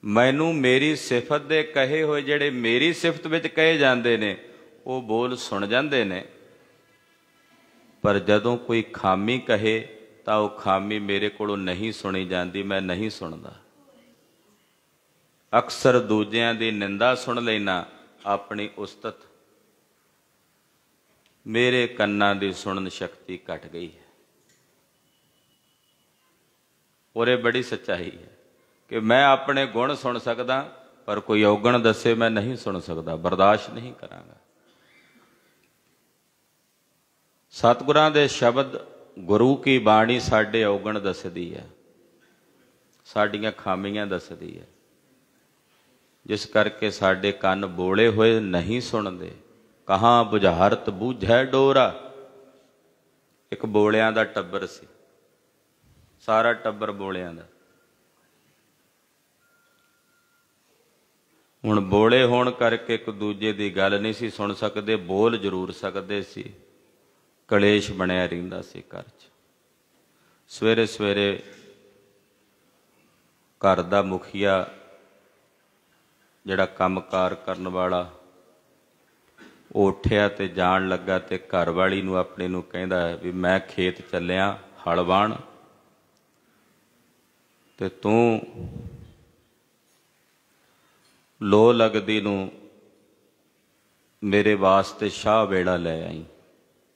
ਮੈਨੂੰ ਮੇਰੀ ਸਿਫਤ ਦੇ ਕਹੇ ਹੋਏ ਜਿਹੜੇ ਮੇਰੀ ਸਿਫਤ ਵਿੱਚ ਕਹੇ ਜਾਂਦੇ ਨੇ ਉਹ ਬੋਲ ਸੁਣ ਜਾਂਦੇ ਨੇ ਪਰ ਜਦੋਂ ਕੋਈ ਖਾਮੀ ਕਹੇ ਤਾਂ ਉਹ ਖਾਮੀ ਮੇਰੇ ਕੋਲੋਂ ਨਹੀਂ ਸੁਣੀ ਜਾਂਦੀ ਮੈਂ ਨਹੀਂ ਸੁਣਦਾ ਅਕਸਰ ਦੂਜਿਆਂ ਦੀ ਨਿੰਦਾ ਸੁਣ ਲੈਣਾ ਆਪਣੀ ਉਸਤਤ ਮੇਰੇ ਕੰਨਾਂ ਦੀ ਸੁਣਨ ਸ਼ਕਤੀ ਘਟ ਗਈ ਹੈ ਔਰੇ ਬੜੀ ਸੱਚਾਈ ਹੈ ਕਿ ਮੈਂ ਆਪਣੇ ਗੁਣ ਸੁਣ ਸਕਦਾ ਪਰ ਕੋਈ ਔਗਣ ਦੱਸੇ ਮੈਂ ਨਹੀਂ ਸੁਣ ਸਕਦਾ ਬਰਦਾਸ਼ਤ ਨਹੀਂ ਕਰਾਂਗਾ ਸਤਿਗੁਰਾਂ ਦੇ ਸ਼ਬਦ ਗੁਰੂ ਕੀ ਬਾਣੀ ਸਾਡੇ ਔਗਣ ਦੱਸਦੀ ਹੈ ਸਾਡੀਆਂ ਖਾਮੀਆਂ ਦੱਸਦੀ ਹੈ ਜਿਸ ਕਰਕੇ ਸਾਡੇ ਕੰਨ ਬੋਲੇ ਹੋਏ ਨਹੀਂ ਸੁਣਦੇ ਕਹਾ ਬੁਝਾਰਤ ਬੂਝੈ ਡੋਰਾ ਇੱਕ ਬੋਲਿਆਂ ਦਾ ਟੱਬਰ ਸੀ ਸਾਰਾ ਟੱਬਰ ਬੋਲਿਆਂ ਦਾ ਹੁਣ ਬੋਲੇ ਹੋਣ ਕਰਕੇ ਇੱਕ ਦੂਜੇ ਦੀ ਗੱਲ ਨਹੀਂ ਸੀ ਸੁਣ ਸਕਦੇ ਬੋਲ ਜ਼ਰੂਰ ਸਕਦੇ ਸੀ ਕਲੇਸ਼ ਬਣਿਆ ਰਹਿੰਦਾ ਸੀ ਘਰ 'ਚ ਸਵੇਰੇ ਸਵੇਰੇ ਘਰ ਦਾ ਮੁਖੀਆ ਜਿਹੜਾ ਕੰਮਕਾਰ ਕਰਨ ਵਾਲਾ ਉਹ ਉੱਠਿਆ ਤੇ ਜਾਣ ਲੱਗਾ ਤੇ ਘਰ ਵਾਲੀ ਨੂੰ ਆਪਣੇ ਨੂੰ ਕਹਿੰਦਾ ਵੀ ਮੈਂ ਖੇਤ ਚੱਲਿਆ ਹਲਵਾਨ ਤੇ ਤੂੰ ਲੋ ਲਗਦੀ ਨੂੰ ਮੇਰੇ ਵਾਸਤੇ ਸ਼ਾਹ ਵੇੜਾ ਲੈ ਆਈ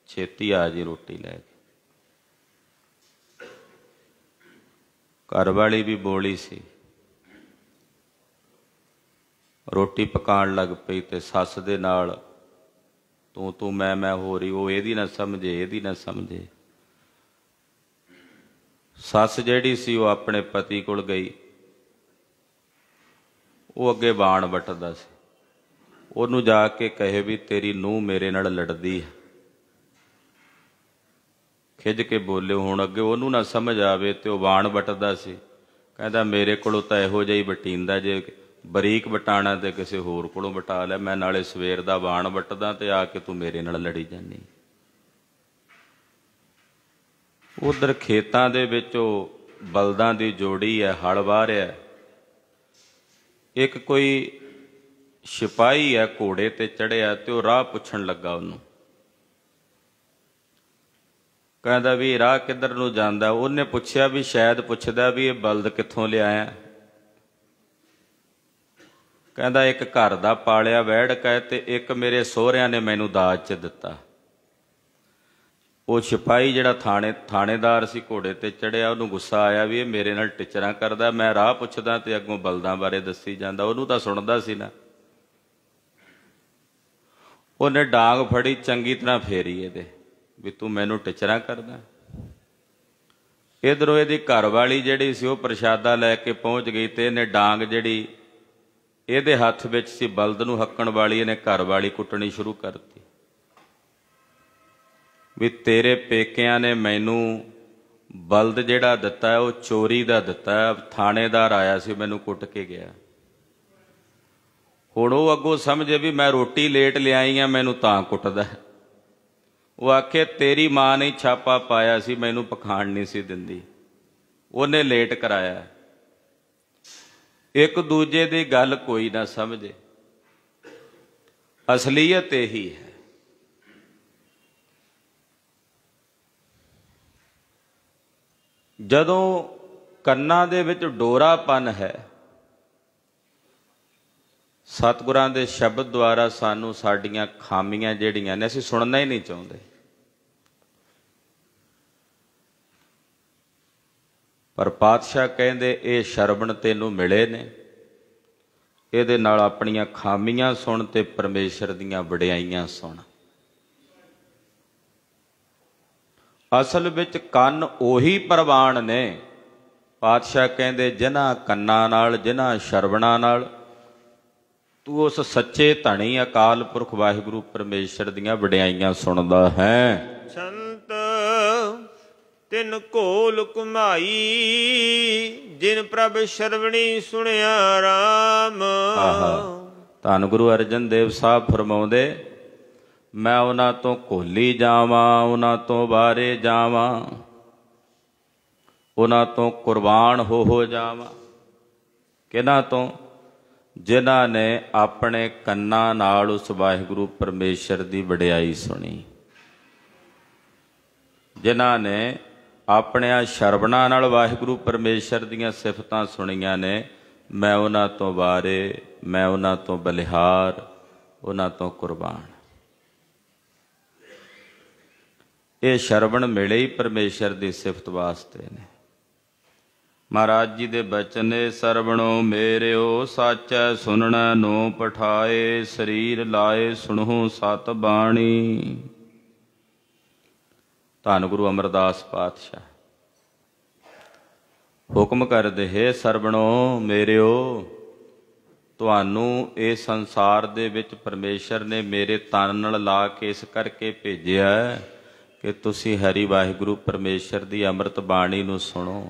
ਛੇਤੀ ਆ ਜੀ ਰੋਟੀ ਲੈ ਕੇ ਘਰ ਵਾਲੀ ਵੀ ਬੋਲੀ ਸੀ ਰੋਟੀ ਪਕਾਉਣ ਲੱਗ ਪਈ ਤੇ ਸੱਸ ਦੇ ਨਾਲ ਤੂੰ ਤੂੰ ਮੈਂ ਮੈਂ ਹੋ ਰਹੀ ਉਹ ਇਹਦੀ ਨਾ ਸਮਝੇ ਇਹਦੀ ਨਾ ਸਮਝੇ ਸੱਸ ਜਿਹੜੀ ਸੀ ਉਹ ਆਪਣੇ ਪਤੀ ਕੋਲ ਗਈ ਉਹ ਅੱਗੇ ਬਾਣ ਵਟਦਾ ਸੀ ਉਹਨੂੰ ਜਾ ਕੇ ਕਹੇ ਵੀ ਤੇਰੀ ਨੂੰ ਮੇਰੇ ਨਾਲ ਲੜਦੀ ਹੈ ਖਿੱਜ ਕੇ ਬੋਲਿਓ ਹੁਣ ਅੱਗੇ ਉਹਨੂੰ ਨਾ ਸਮਝ ਆਵੇ ਤੇ ਉਹ ਬਾਣ ਵਟਦਾ ਸੀ ਕਹਿੰਦਾ ਮੇਰੇ ਕੋਲੋਂ ਤਾਂ ਇਹੋ ਜਿਹੀ ਹੀ ਵਟੀਂਦਾ ਜੇ ਬਰੀਕ ਵਟਾਣਾ ਤੇ ਕਿਸੇ ਹੋਰ ਕੋਲੋਂ ਵਟਾ ਲਿਆ ਮੈਂ ਨਾਲੇ ਸਵੇਰ ਦਾ ਬਾਣ ਵਟਦਾ ਤੇ ਆ ਕੇ ਤੂੰ ਮੇਰੇ ਨਾਲ ਲੜੀ ਜਾਨੀ ਉਧਰ ਖੇਤਾਂ ਦੇ ਵਿੱਚ ਉਹ ਬਲਦਾਂ ਦੀ ਜੋੜੀ ਹੈ ਹਲ ਵਾਰਿਆ ਇੱਕ ਕੋਈ ਸਿਪਾਈ ਹੈ ਘੋੜੇ ਤੇ ਚੜਿਆ ਤੇ ਉਹ ਰਾਹ ਪੁੱਛਣ ਲੱਗਾ ਉਹਨੂੰ ਕਹਿੰਦਾ ਵੀ ਰਾਹ ਕਿੱਧਰ ਨੂੰ ਜਾਂਦਾ ਉਹਨੇ ਪੁੱਛਿਆ ਵੀ ਸ਼ਾਇਦ ਪੁੱਛਦਾ ਵੀ ਇਹ ਬਲਦ ਕਿੱਥੋਂ ਲਿਆਇਆ ਕਹਿੰਦਾ ਇੱਕ ਘਰ ਦਾ ਪਾਲਿਆ ਵਹਿੜ ਕਹੇ ਤੇ ਇੱਕ ਮੇਰੇ ਸਹੁਰਿਆਂ ਨੇ ਮੈਨੂੰ ਦਾਜ 'ਚ ਦਿੱਤਾ ਉਹ ਸਿਪਾਈ ਜਿਹੜਾ ਥਾਣੇ ਥਾਣੇਦਾਰ ਸੀ ਘੋੜੇ ਤੇ ਚੜਿਆ ਉਹਨੂੰ ਗੁੱਸਾ ਆਇਆ ਵੀ ਇਹ ਮੇਰੇ ਨਾਲ ਟਿਚਰਾਂ ਕਰਦਾ ਮੈਂ ਰਾਹ ਪੁੱਛਦਾ ਤੇ ਅੱਗੋਂ ਬਲਦਾਂ ਬਾਰੇ ਦੱਸੀ ਜਾਂਦਾ ਉਹਨੂੰ ਤਾਂ ਸੁਣਦਾ ਸੀ ਨਾ ਉਹਨੇ ਡਾਂਗ ਫੜੀ ਚੰਗੀ ਤਰ੍ਹਾਂ ਫੇਰੀ ਇਹਦੇ ਵੀ ਤੂੰ ਮੈਨੂੰ ਟਿਚਰਾਂ ਕਰਦਾ ਇਧਰੋਂ ਇਹਦੀ ਘਰ ਵਾਲੀ ਜਿਹੜੀ ਸੀ ਉਹ ਪ੍ਰਸ਼ਾਦਾ ਲੈ ਕੇ ਪਹੁੰਚ ਗਈ ਤੇ ਇਹਨੇ ਡਾਂਗ ਜਿਹੜੀ ਇਹਦੇ ਹੱਥ ਵਿੱਚ ਸੀ ਬਲਦ ਨੂੰ ਹੱਕਣ ਵਾਲੀ ਇਹਨੇ ਘਰ ਵਾਲੀ ਕੁੱਟਣੀ ਸ਼ੁਰੂ ਕਰਤੀ ਵੀ ਤੇਰੇ ਪੇਕਿਆਂ ਨੇ ਮੈਨੂੰ ਬਲਦ ਜਿਹੜਾ ਦਿੱਤਾ ਉਹ ਚੋਰੀ ਦਾ ਦਿੱਤਾ ਥਾਣੇਦਾਰ ਆਇਆ ਸੀ ਮੈਨੂੰ ਕੁੱਟ ਕੇ ਗਿਆ ਹੁਣ ਉਹ ਅੱਗੋਂ ਸਮਝੇ ਵੀ ਮੈਂ ਰੋਟੀ ਲੇਟ ਲਿਆਈ ਆ ਮੈਨੂੰ ਤਾਂ ਕੁੱਟਦਾ ਉਹ ਆਖੇ ਤੇਰੀ ਮਾਂ ਨੇ ਛਾਪਾ ਪਾਇਆ ਸੀ ਮੈਨੂੰ ਪਖਾਣ ਨਹੀਂ ਸੀ ਦਿੰਦੀ ਉਹਨੇ ਲੇਟ ਕਰਾਇਆ ਇੱਕ ਦੂਜੇ ਦੀ ਗੱਲ ਕੋਈ ਨਾ ਸਮਝੇ ਅਸਲੀਅਤ ਇਹੀ ਹੈ ਜਦੋਂ ਕੰਨਾਂ ਦੇ ਵਿੱਚ ਡੋਰਾਪਨ ਹੈ ਸਤਿਗੁਰਾਂ ਦੇ ਸ਼ਬਦ ਦੁਆਰਾ ਸਾਨੂੰ ਸਾਡੀਆਂ ਖਾਮੀਆਂ ਜਿਹੜੀਆਂ ਨੇ ਅਸੀਂ ਸੁਣਨਾ ਹੀ ਨਹੀਂ ਚਾਹੁੰਦੇ ਪਰ ਪਾਤਸ਼ਾਹ ਕਹਿੰਦੇ ਇਹ ਸ਼ਰਬਣ ਤੈਨੂੰ ਮਿਲੇ ਨੇ ਇਹਦੇ ਨਾਲ ਆਪਣੀਆਂ ਖਾਮੀਆਂ ਸੁਣ ਤੇ ਪਰਮੇਸ਼ਰ ਦੀਆਂ ਵਡਿਆਈਆਂ ਸੁਣ ਅਸਲ ਵਿੱਚ ਕੰਨ ਉਹੀ ਪ੍ਰਵਾਨ ਨੇ ਪਾਤਸ਼ਾਹ ਕਹਿੰਦੇ ਜਿਨ੍ਹਾਂ ਕੰਨਾਂ ਨਾਲ ਜਿਨ੍ਹਾਂ ਸ਼ਰਵਣਾ ਨਾਲ ਤੂੰ ਉਸ ਸੱਚੇ ਧਣੀ ਅਕਾਲ ਪੁਰਖ ਵਾਹਿਗੁਰੂ ਪਰਮੇਸ਼ਰ ਦੀਆਂ ਵਡਿਆਈਆਂ ਸੁਣਦਾ ਹੈ ਸੰਤ ਤਿੰਨ ਕੋਲ ਕੁਮਾਈ ਜਿਨ ਪ੍ਰਭ ਸ਼ਰਵਣੀ ਸੁਣਿਆ ਰਾਮ ਆਹਾ ਧੰਨ ਗੁਰੂ ਅਰਜਨ ਦੇਵ ਸਾਹਿਬ ਫਰਮਾਉਂਦੇ ਮੈਂ ਉਹਨਾਂ ਤੋਂ ਕੋਲੀ ਜਾਵਾਂ ਉਹਨਾਂ ਤੋਂ ਬਾਰੇ ਜਾਵਾਂ ਉਹਨਾਂ ਤੋਂ ਕੁਰਬਾਨ ਹੋ ਹੋ ਜਾਵਾਂ ਕਿਨਾਂ ਤੋਂ ਜਿਨ੍ਹਾਂ ਨੇ ਆਪਣੇ ਕੰਨਾਂ ਨਾਲ ਉਸ ਵਾਹਿਗੁਰੂ ਪਰਮੇਸ਼ਰ ਦੀ ਵਡਿਆਈ ਸੁਣੀ ਜਿਨ੍ਹਾਂ ਨੇ ਆਪਣਿਆਂ ਸ਼ਰਵਣਾ ਨਾਲ ਵਾਹਿਗੁਰੂ ਪਰਮੇਸ਼ਰ ਦੀਆਂ ਸਿਫਤਾਂ ਸੁਣੀਆਂ ਨੇ ਮੈਂ ਉਹਨਾਂ ਤੋਂ ਬਾਰੇ ਮੈਂ ਉਹਨਾਂ ਤੋਂ ਬਲਿਹਾਰ ਉਹਨਾਂ ਤੋਂ ਕੁਰਬਾਨ ਇਹ ਸ਼ਰਵਣ ਮਿਲੇ ਹੀ ਪਰਮੇਸ਼ਰ ਦੀ ਸਿਫਤ ਵਾਸਤੇ ਨੇ ਮਹਾਰਾਜ ਜੀ ਦੇ ਬਚਨ ਨੇ ਸਰਵਣੋ ਮੇਰਿਓ ਸਾਚੈ ਸੁਨਣਾ ਨੋ ਪਠਾਏ ਸਰੀਰ ਲਾਏ ਸੁਣੋ ਸਤ ਬਾਣੀ ਧੰਨ ਗੁਰੂ ਅਮਰਦਾਸ ਪਾਤਸ਼ਾਹ ਹੁਕਮ ਕਰਦੇ ਹੈ ਸਰਵਣੋ ਮੇਰਿਓ ਤੁਹਾਨੂੰ ਇਹ ਸੰਸਾਰ ਦੇ ਵਿੱਚ ਪਰਮੇਸ਼ਰ ਨੇ ਮੇਰੇ ਤਨ ਨਾਲ ਲਾ ਕੇ ਇਸ ਕਰਕੇ ਭੇਜਿਆ ਹੈ ਕਿ ਤੁਸੀਂ ਹਰੀ ਵਾਹਿਗੁਰੂ ਪਰਮੇਸ਼ਰ ਦੀ ਅੰਮ੍ਰਿਤ ਬਾਣੀ ਨੂੰ ਸੁਣੋ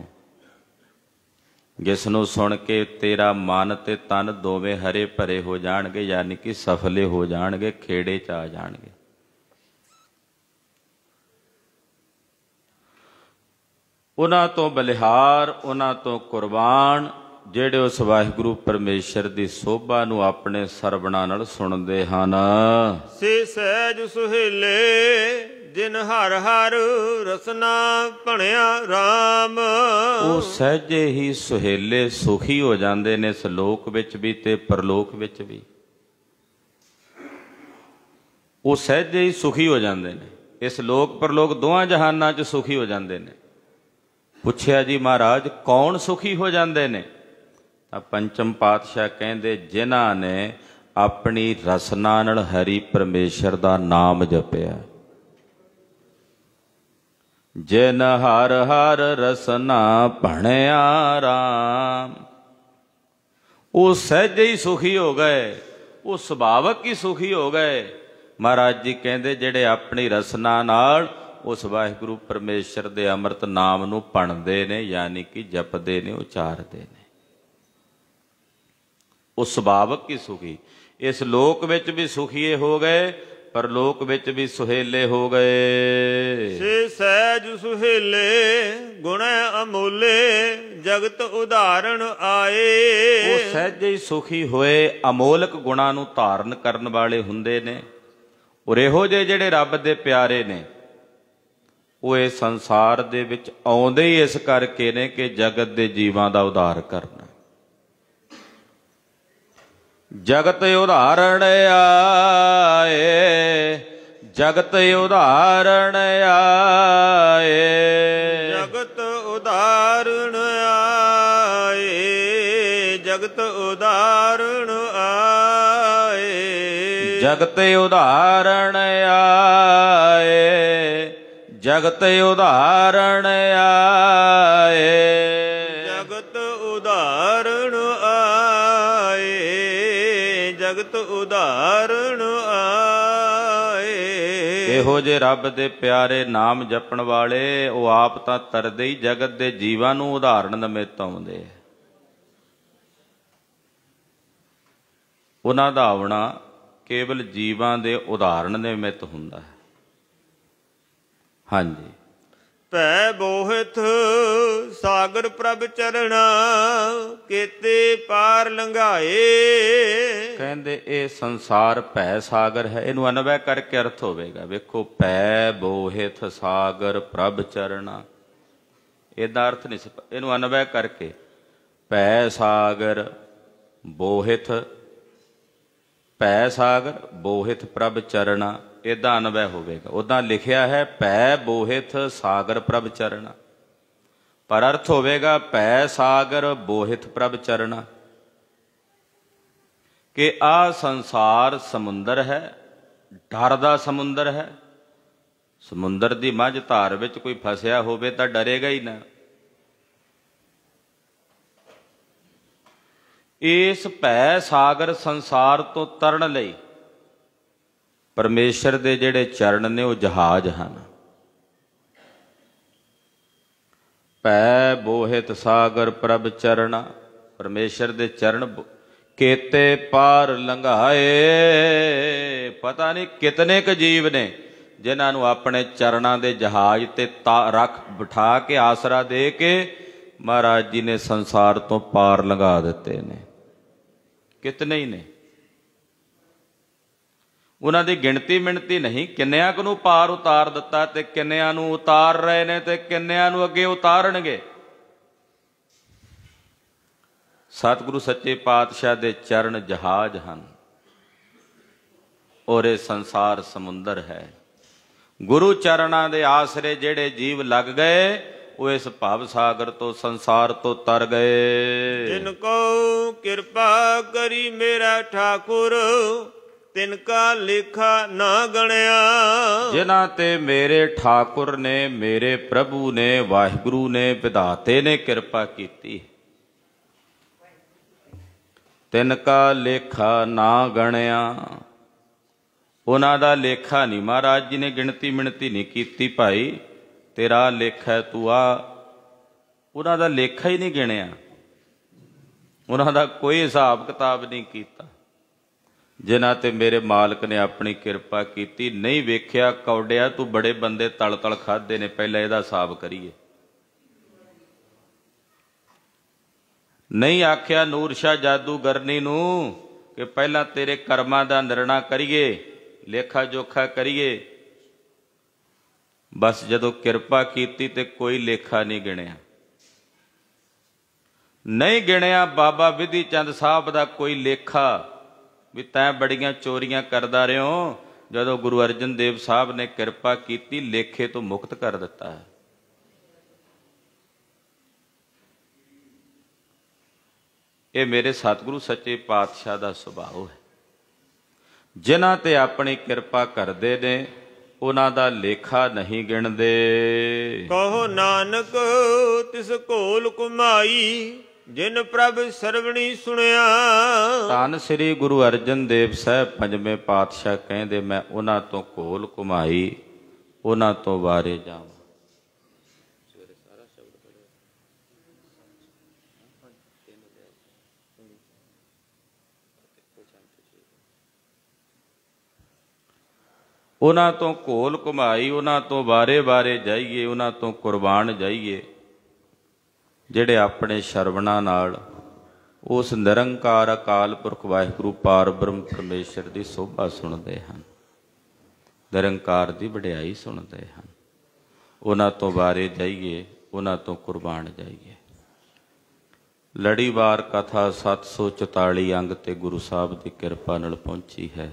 ਜਿਸ ਨੂੰ ਸੁਣ ਕੇ ਤੇਰਾ ਮਨ ਤੇ ਤਨ ਦੋਵੇਂ ਹਰੇ ਭਰੇ ਹੋ ਜਾਣਗੇ ਯਾਨੀ ਕਿ ਸਫਲੇ ਹੋ ਜਾਣਗੇ ਖੇੜੇ ਚ ਆ ਜਾਣਗੇ ਉਹਨਾਂ ਤੋਂ ਬਲਿਹਾਰ ਉਹਨਾਂ ਤੋਂ ਕੁਰਬਾਨ ਜਿਹੜੇ ਉਸ ਵਾਹਿਗੁਰੂ ਪਰਮੇਸ਼ਰ ਦੀ ਸੋਭਾ ਨੂੰ ਆਪਣੇ ਸਰਬਣਾ ਨਾਲ ਸੁਣਦੇ ਹਨ ਸੇ ਸਹਿਜ ਸੁਹੇਲੇ ਜਿਨ ਹਰ ਹਰ ਰਸਨਾ ਭਣਿਆ RAM ਉਹ ਸਹਜੇ ਹੀ ਸੁਹੇਲੇ ਸੁਖੀ ਹੋ ਜਾਂਦੇ ਨੇ ਇਸ ਲੋਕ ਵਿੱਚ ਵੀ ਤੇ ਪਰਲੋਕ ਵਿੱਚ ਵੀ ਉਹ ਸਹਜੇ ਹੀ ਸੁਖੀ ਹੋ ਜਾਂਦੇ ਨੇ ਇਸ ਲੋਕ ਪਰਲੋਕ ਦੋਹਾਂ ਜਹਾਨਾਂ 'ਚ ਸੁਖੀ ਹੋ ਜਾਂਦੇ ਨੇ ਪੁੱਛਿਆ ਜੀ ਮਹਾਰਾਜ ਕੌਣ ਸੁਖੀ ਹੋ ਜਾਂਦੇ ਨੇ ਤਾਂ ਪੰਚਮ ਪਾਤਸ਼ਾਹ ਕਹਿੰਦੇ ਜਿਨ੍ਹਾਂ ਨੇ ਆਪਣੀ ਰਸਨਾ ਨਾਲ ਹਰੀ ਪਰਮੇਸ਼ਰ ਦਾ ਨਾਮ ਜਪਿਆ ਜਿਨ ਹਰ ਹਰ ਰਸਨਾ ਭਣਿਆ ਰਾਮ ਉਹ ਸਹਿਜੇ ਹੀ ਸੁਖੀ ਹੋ ਗਏ ਉਹ ਸੁਭਾਵਕ ਹੀ ਸੁਖੀ ਹੋ ਗਏ ਮਹਾਰਾਜ ਜੀ ਕਹਿੰਦੇ ਜਿਹੜੇ ਆਪਣੀ ਰਸਨਾ ਨਾਲ ਉਸ ਵਾਹਿਗੁਰੂ ਪਰਮੇਸ਼ਰ ਦੇ ਅੰਮ੍ਰਿਤ ਨਾਮ ਨੂੰ ਪੜਦੇ ਨੇ ਯਾਨੀ ਕਿ ਜਪਦੇ ਨੇ ਉਚਾਰਦੇ ਨੇ ਉਹ ਸੁਭਾਵਕ ਹੀ ਸੁਖੀ ਇਸ ਲੋਕ ਵਿੱਚ ਵੀ ਸੁਖੀਏ ਹੋ ਗਏ ਪਰਲੋਕ ਵਿੱਚ ਵੀ ਸੁਹੇਲੇ ਹੋ ਗਏ ਸੇ ਸਹਿਜ ਸੁਹੇਲੇ ਗੁਣੈ ਅਮੋਲੇ ਜਗਤ ਉਧਾਰਣ ਆਏ ਉਹ ਸਹਿਜੇ ਸੁਖੀ ਹੋਏ ਅਮੋਲਕ ਗੁਣਾ ਨੂੰ ਧਾਰਨ ਕਰਨ ਵਾਲੇ ਹੁੰਦੇ ਨੇ ਔਰ ਇਹੋ ਜਿਹੇ ਜਿਹੜੇ ਰੱਬ ਦੇ ਪਿਆਰੇ ਨੇ ਉਹ ਇਹ ਸੰਸਾਰ ਦੇ ਵਿੱਚ ਆਉਂਦੇ ਹੀ ਇਸ ਕਰਕੇ ਨੇ ਕਿ ਜਗਤ ਦੇ ਜੀਵਾਂ ਦਾ ਉਧਾਰ ਕਰਨ ਜਗਤ ਉਧਾਰਣ ਆਏ ਜਗਤ ਉਧਾਰਣ ਆਏ ਜਗਤ ਉਧਾਰਣ ਆਏ ਜਗਤ ਉਧਾਰਣ ਆਏ ਜਗਤ ਉਧਾਰਣ ਆਏ ਜਗਤ ਉਧਾਰਣ ਆਏ ਇਹੋ ਜੇ ਰੱਬ ਦੇ ਪਿਆਰੇ ਨਾਮ ਜਪਣ ਵਾਲੇ ਉਹ ਆਪ ਤਾਂ ਤਰਦੇ ਹੀ ਜਗਤ ਦੇ ਜੀਵਾਂ ਨੂੰ ਉਦਾਹਰਣ ਨਿਮਿਤ ਆਉਂਦੇ ਉਹਨਾਂ ਦਾ ਆਉਣਾ ਕੇਵਲ ਜੀਵਾਂ ਦੇ ਉਦਾਹਰਣ ਦੇ ਨਿਮਿਤ ਹੁੰਦਾ ਹੈ ਹਾਂਜੀ ਭੈ ਬੋਹਿਤ ਸਾਗਰ ਪ੍ਰਭ ਚਰਣਾ ਕੀਤੇ ਪਾਰ ਲੰਘਾਏ ਕਹਿੰਦੇ ਇਹ ਸੰਸਾਰ ਭੈ ਸਾਗਰ ਹੈ ਇਹਨੂੰ ਅਨਵੈ ਕਰਕੇ ਅਰਥ ਹੋਵੇਗਾ ਵੇਖੋ ਭੈ ਬੋਹਿਤ ਸਾਗਰ ਪ੍ਰਭ ਚਰਣਾ ਇਹਦਾ ਅਰਥ ਨਹੀਂ ਇਹਨੂੰ ਅਨਵੈ ਕਰਕੇ ਭੈ ਸਾਗਰ ਬੋਹਿਤ ਪੈ ਸਾਗਰ ਬੋਹਿਤ ਪ੍ਰਭ ਚਰਣਾ ਇਦਾਂ ਅਨਵੈ ਹੋਵੇਗਾ ਉਦਾਂ ਲਿਖਿਆ ਹੈ ਪੈ ਬੋਹਿਤ ਸਾਗਰ ਪ੍ਰਭ ਚਰਣਾ ਪਰ ਅਰਥ ਹੋਵੇਗਾ ਪੈ ਸਾਗਰ ਬੋਹਿਤ ਪ੍ਰਭ ਚਰਣਾ ਕਿ ਆ ਸੰਸਾਰ ਸਮੁੰਦਰ ਹੈ ਡਰ ਦਾ ਸਮੁੰਦਰ ਹੈ ਸਮੁੰਦਰ ਦੀ ਮੱਝ ਧਾਰ ਵਿੱਚ ਕੋਈ ਫਸਿਆ ਹੋਵੇ ਤਾਂ ਡਰੇਗਾ ਹੀ ਨਾ ਇਸ ਭੈ ਸਾਗਰ ਸੰਸਾਰ ਤੋਂ ਤਰਨ ਲਈ ਪਰਮੇਸ਼ਰ ਦੇ ਜਿਹੜੇ ਚਰਨ ਨੇ ਉਹ ਜਹਾਜ਼ ਹਨ ਭੈ ਬੋਹਿਤ ਸਾਗਰ ਪ੍ਰਭ ਚਰਣਾ ਪਰਮੇਸ਼ਰ ਦੇ ਚਰਨ ਕੇਤੇ ਪਾਰ ਲੰਘਾਏ ਪਤਾ ਨਹੀਂ ਕਿਤਨੇ ਕ ਜੀਵ ਨੇ ਜਿਨ੍ਹਾਂ ਨੂੰ ਆਪਣੇ ਚਰਨਾਂ ਦੇ ਜਹਾਜ਼ ਤੇ ਰੱਖ ਬਿਠਾ ਕੇ ਆਸਰਾ ਦੇ ਕੇ ਮਹਾਰਾਜ ਜੀ ਨੇ ਸੰਸਾਰ ਤੋਂ ਪਾਰ ਲੰਘਾ ਦਿੱਤੇ ਨੇ ਕਿਤਨੇ ਹੀ ਨੇ ਉਹਨਾਂ ਦੀ ਗਿਣਤੀ ਮਿਣਤੀ ਨਹੀਂ ਕਿੰਨਿਆਂ ਨੂੰ ਪਾਰ ਉਤਾਰ ਦਿੱਤਾ ਤੇ ਕਿੰਨਿਆਂ ਨੂੰ ਉਤਾਰ ਰਹੇ ਨੇ ਤੇ ਕਿੰਨਿਆਂ ਨੂੰ ਅੱਗੇ ਉਤਾਰਨਗੇ ਸਤਿਗੁਰੂ ਸੱਚੇ ਪਾਤਸ਼ਾਹ ਦੇ ਚਰਨ ਜਹਾਜ਼ ਹਨ ਔਰ ਇਹ ਸੰਸਾਰ ਸਮੁੰਦਰ ਹੈ ਗੁਰੂ ਚਰਨਾਂ ਦੇ ਆਸਰੇ ਜਿਹੜੇ ਜੀਵ ਲੱਗ ਗਏ ਉਹ ਇਸ ਭਵ ਸਾਗਰ ਤੋਂ ਸੰਸਾਰ ਤੋਂ ਤਰ ਗਏ ਜਿਨ ਕੋ ਕਿਰਪਾ ਕਰੀ ਮੇਰਾ ਠਾਕੁਰ ਤਿਨ ਕਾ ਲੇਖਾ ਨਾ ਗਣਿਆ ਜਿਨ੍ਹਾਂ ਤੇ ਮੇਰੇ ਠਾਕੁਰ ਨੇ ਮੇਰੇ ਪ੍ਰਭੂ ਨੇ ਵਾਹਿਗੁਰੂ ਨੇ ਵਿਧਾਤੇ ਨੇ ਕਿਰਪਾ ਕੀਤੀ ਤਿਨ ਕਾ ਲੇਖਾ ਨਾ ਗਣਿਆ ਉਹਨਾਂ ਦਾ ਲੇਖਾ ਨਹੀਂ ਮਹਾਰਾਜ ਜੀ ਨੇ ਗਿਣਤੀ ਮਿਣਤੀ ਨਹੀਂ ਕੀਤੀ ਭਾਈ ਤੇਰਾ ਲੇਖਾ ਤੂੰ ਆ ਉਹਨਾਂ ਦਾ ਲੇਖਾ ਹੀ ਨਹੀਂ ਗਿਣਿਆ ਉਹਨਾਂ ਦਾ ਕੋਈ ਹਿਸਾਬ ਕਿਤਾਬ ਨਹੀਂ ਕੀਤਾ ਜਿਨ੍ਹਾਂ ਤੇ ਮੇਰੇ ਮਾਲਕ ਨੇ ਆਪਣੀ ਕਿਰਪਾ ਕੀਤੀ ਨਹੀਂ ਵੇਖਿਆ ਕੌਡਿਆ ਤੂੰ ਬੜੇ ਬੰਦੇ ਤਲ ਤਲ ਖਾਦੇ ਨੇ ਪਹਿਲਾਂ ਇਹਦਾ ਹਿਸਾਬ ਕਰੀਏ ਨਹੀਂ ਆਖਿਆ ਨੂਰ ਸ਼ਾ ਜਾਦੂਗਰਨੀ ਨੂੰ ਕਿ ਪਹਿਲਾਂ ਤੇਰੇ ਕਰਮਾਂ ਦਾ ਨਿਰਣਾ ਕਰੀਏ ਲੇਖਾ ਜੋਖਾ ਕਰੀਏ ਬਸ ਜਦੋਂ ਕਿਰਪਾ ਕੀਤੀ ਤੇ ਕੋਈ ਲੇਖਾ ਨਹੀਂ ਗਿਣਿਆ ਨਹੀਂ ਗਿਣਿਆ ਬਾਬਾ ਵਿਧੀ ਚੰਦ ਸਾਹਿਬ ਦਾ ਕੋਈ ਲੇਖਾ ਵੀ ਤੈਂ ਬੜੀਆਂ ਚੋਰੀਆਂ ਕਰਦਾ ਰਿਓ ਜਦੋਂ ਗੁਰੂ ਅਰਜਨ ਦੇਵ ਸਾਹਿਬ ਨੇ ਕਿਰਪਾ ਕੀਤੀ ਲੇਖੇ ਤੋਂ ਮੁਕਤ ਕਰ ਦਿੱਤਾ ਹੈ ਇਹ ਮੇਰੇ ਸਤਿਗੁਰੂ ਸੱਚੇ ਪਾਤਸ਼ਾਹ ਦਾ ਸੁਭਾਅ ਹੈ ਜਿਨ੍ਹਾਂ ਤੇ ਆਪਣੀ ਕਿਰਪਾ ਕਰਦੇ ਨੇ ਉਹਨਾਂ ਦਾ ਲੇਖਾ ਨਹੀਂ ਗਿਣਦੇ ਕਹੋ ਨਾਨਕ ਤਿਸ ਕੋਲ ਕੁਮਾਈ ਜਿਨ ਪ੍ਰਭ ਸਰਵਣੀ ਸੁਣਿਆ ਤਨ ਸ੍ਰੀ ਗੁਰੂ ਅਰਜਨ ਦੇਵ ਸਾਹਿਬ ਪੰਜਵੇਂ ਪਾਤਸ਼ਾਹ ਕਹਿੰਦੇ ਮੈਂ ਉਹਨਾਂ ਤੋਂ ਕੋਲ ਕੁਮਾਈ ਉਹਨਾਂ ਤੋਂ ਵਾਰੇ ਜਾਵਾਂ ਉਹਨਾਂ ਤੋਂ ਘੋਲ ਘੁਮਾਈ ਉਹਨਾਂ ਤੋਂ ਬਾਰੇ-ਬਾਰੇ ਜਾਈਏ ਉਹਨਾਂ ਤੋਂ ਕੁਰਬਾਨ ਜਾਈਏ ਜਿਹੜੇ ਆਪਣੇ ਸ਼ਰਵਣਾ ਨਾਲ ਉਸ ਨਿਰੰਕਾਰ ਅਕਾਲ ਪੁਰਖ ਵਾਹਿਗੁਰੂ ਬ੍ਰਹਮ ਪਰਮੇਸ਼ਰ ਦੀ ਸੋਭਾ ਸੁਣਦੇ ਹਨ ਨਿਰੰਕਾਰ ਦੀ ਵਡਿਆਈ ਸੁਣਦੇ ਹਨ ਉਹਨਾਂ ਤੋਂ ਬਾਰੇ ਜਾਈਏ ਉਹਨਾਂ ਤੋਂ ਕੁਰਬਾਨ ਜਾਈਏ ਲੜੀਵਾਰ ਕਥਾ 744 ਅੰਗ ਤੇ ਗੁਰੂ ਸਾਹਿਬ ਦੀ ਕਿਰਪਾ ਨਾਲ ਪਹੁੰਚੀ ਹੈ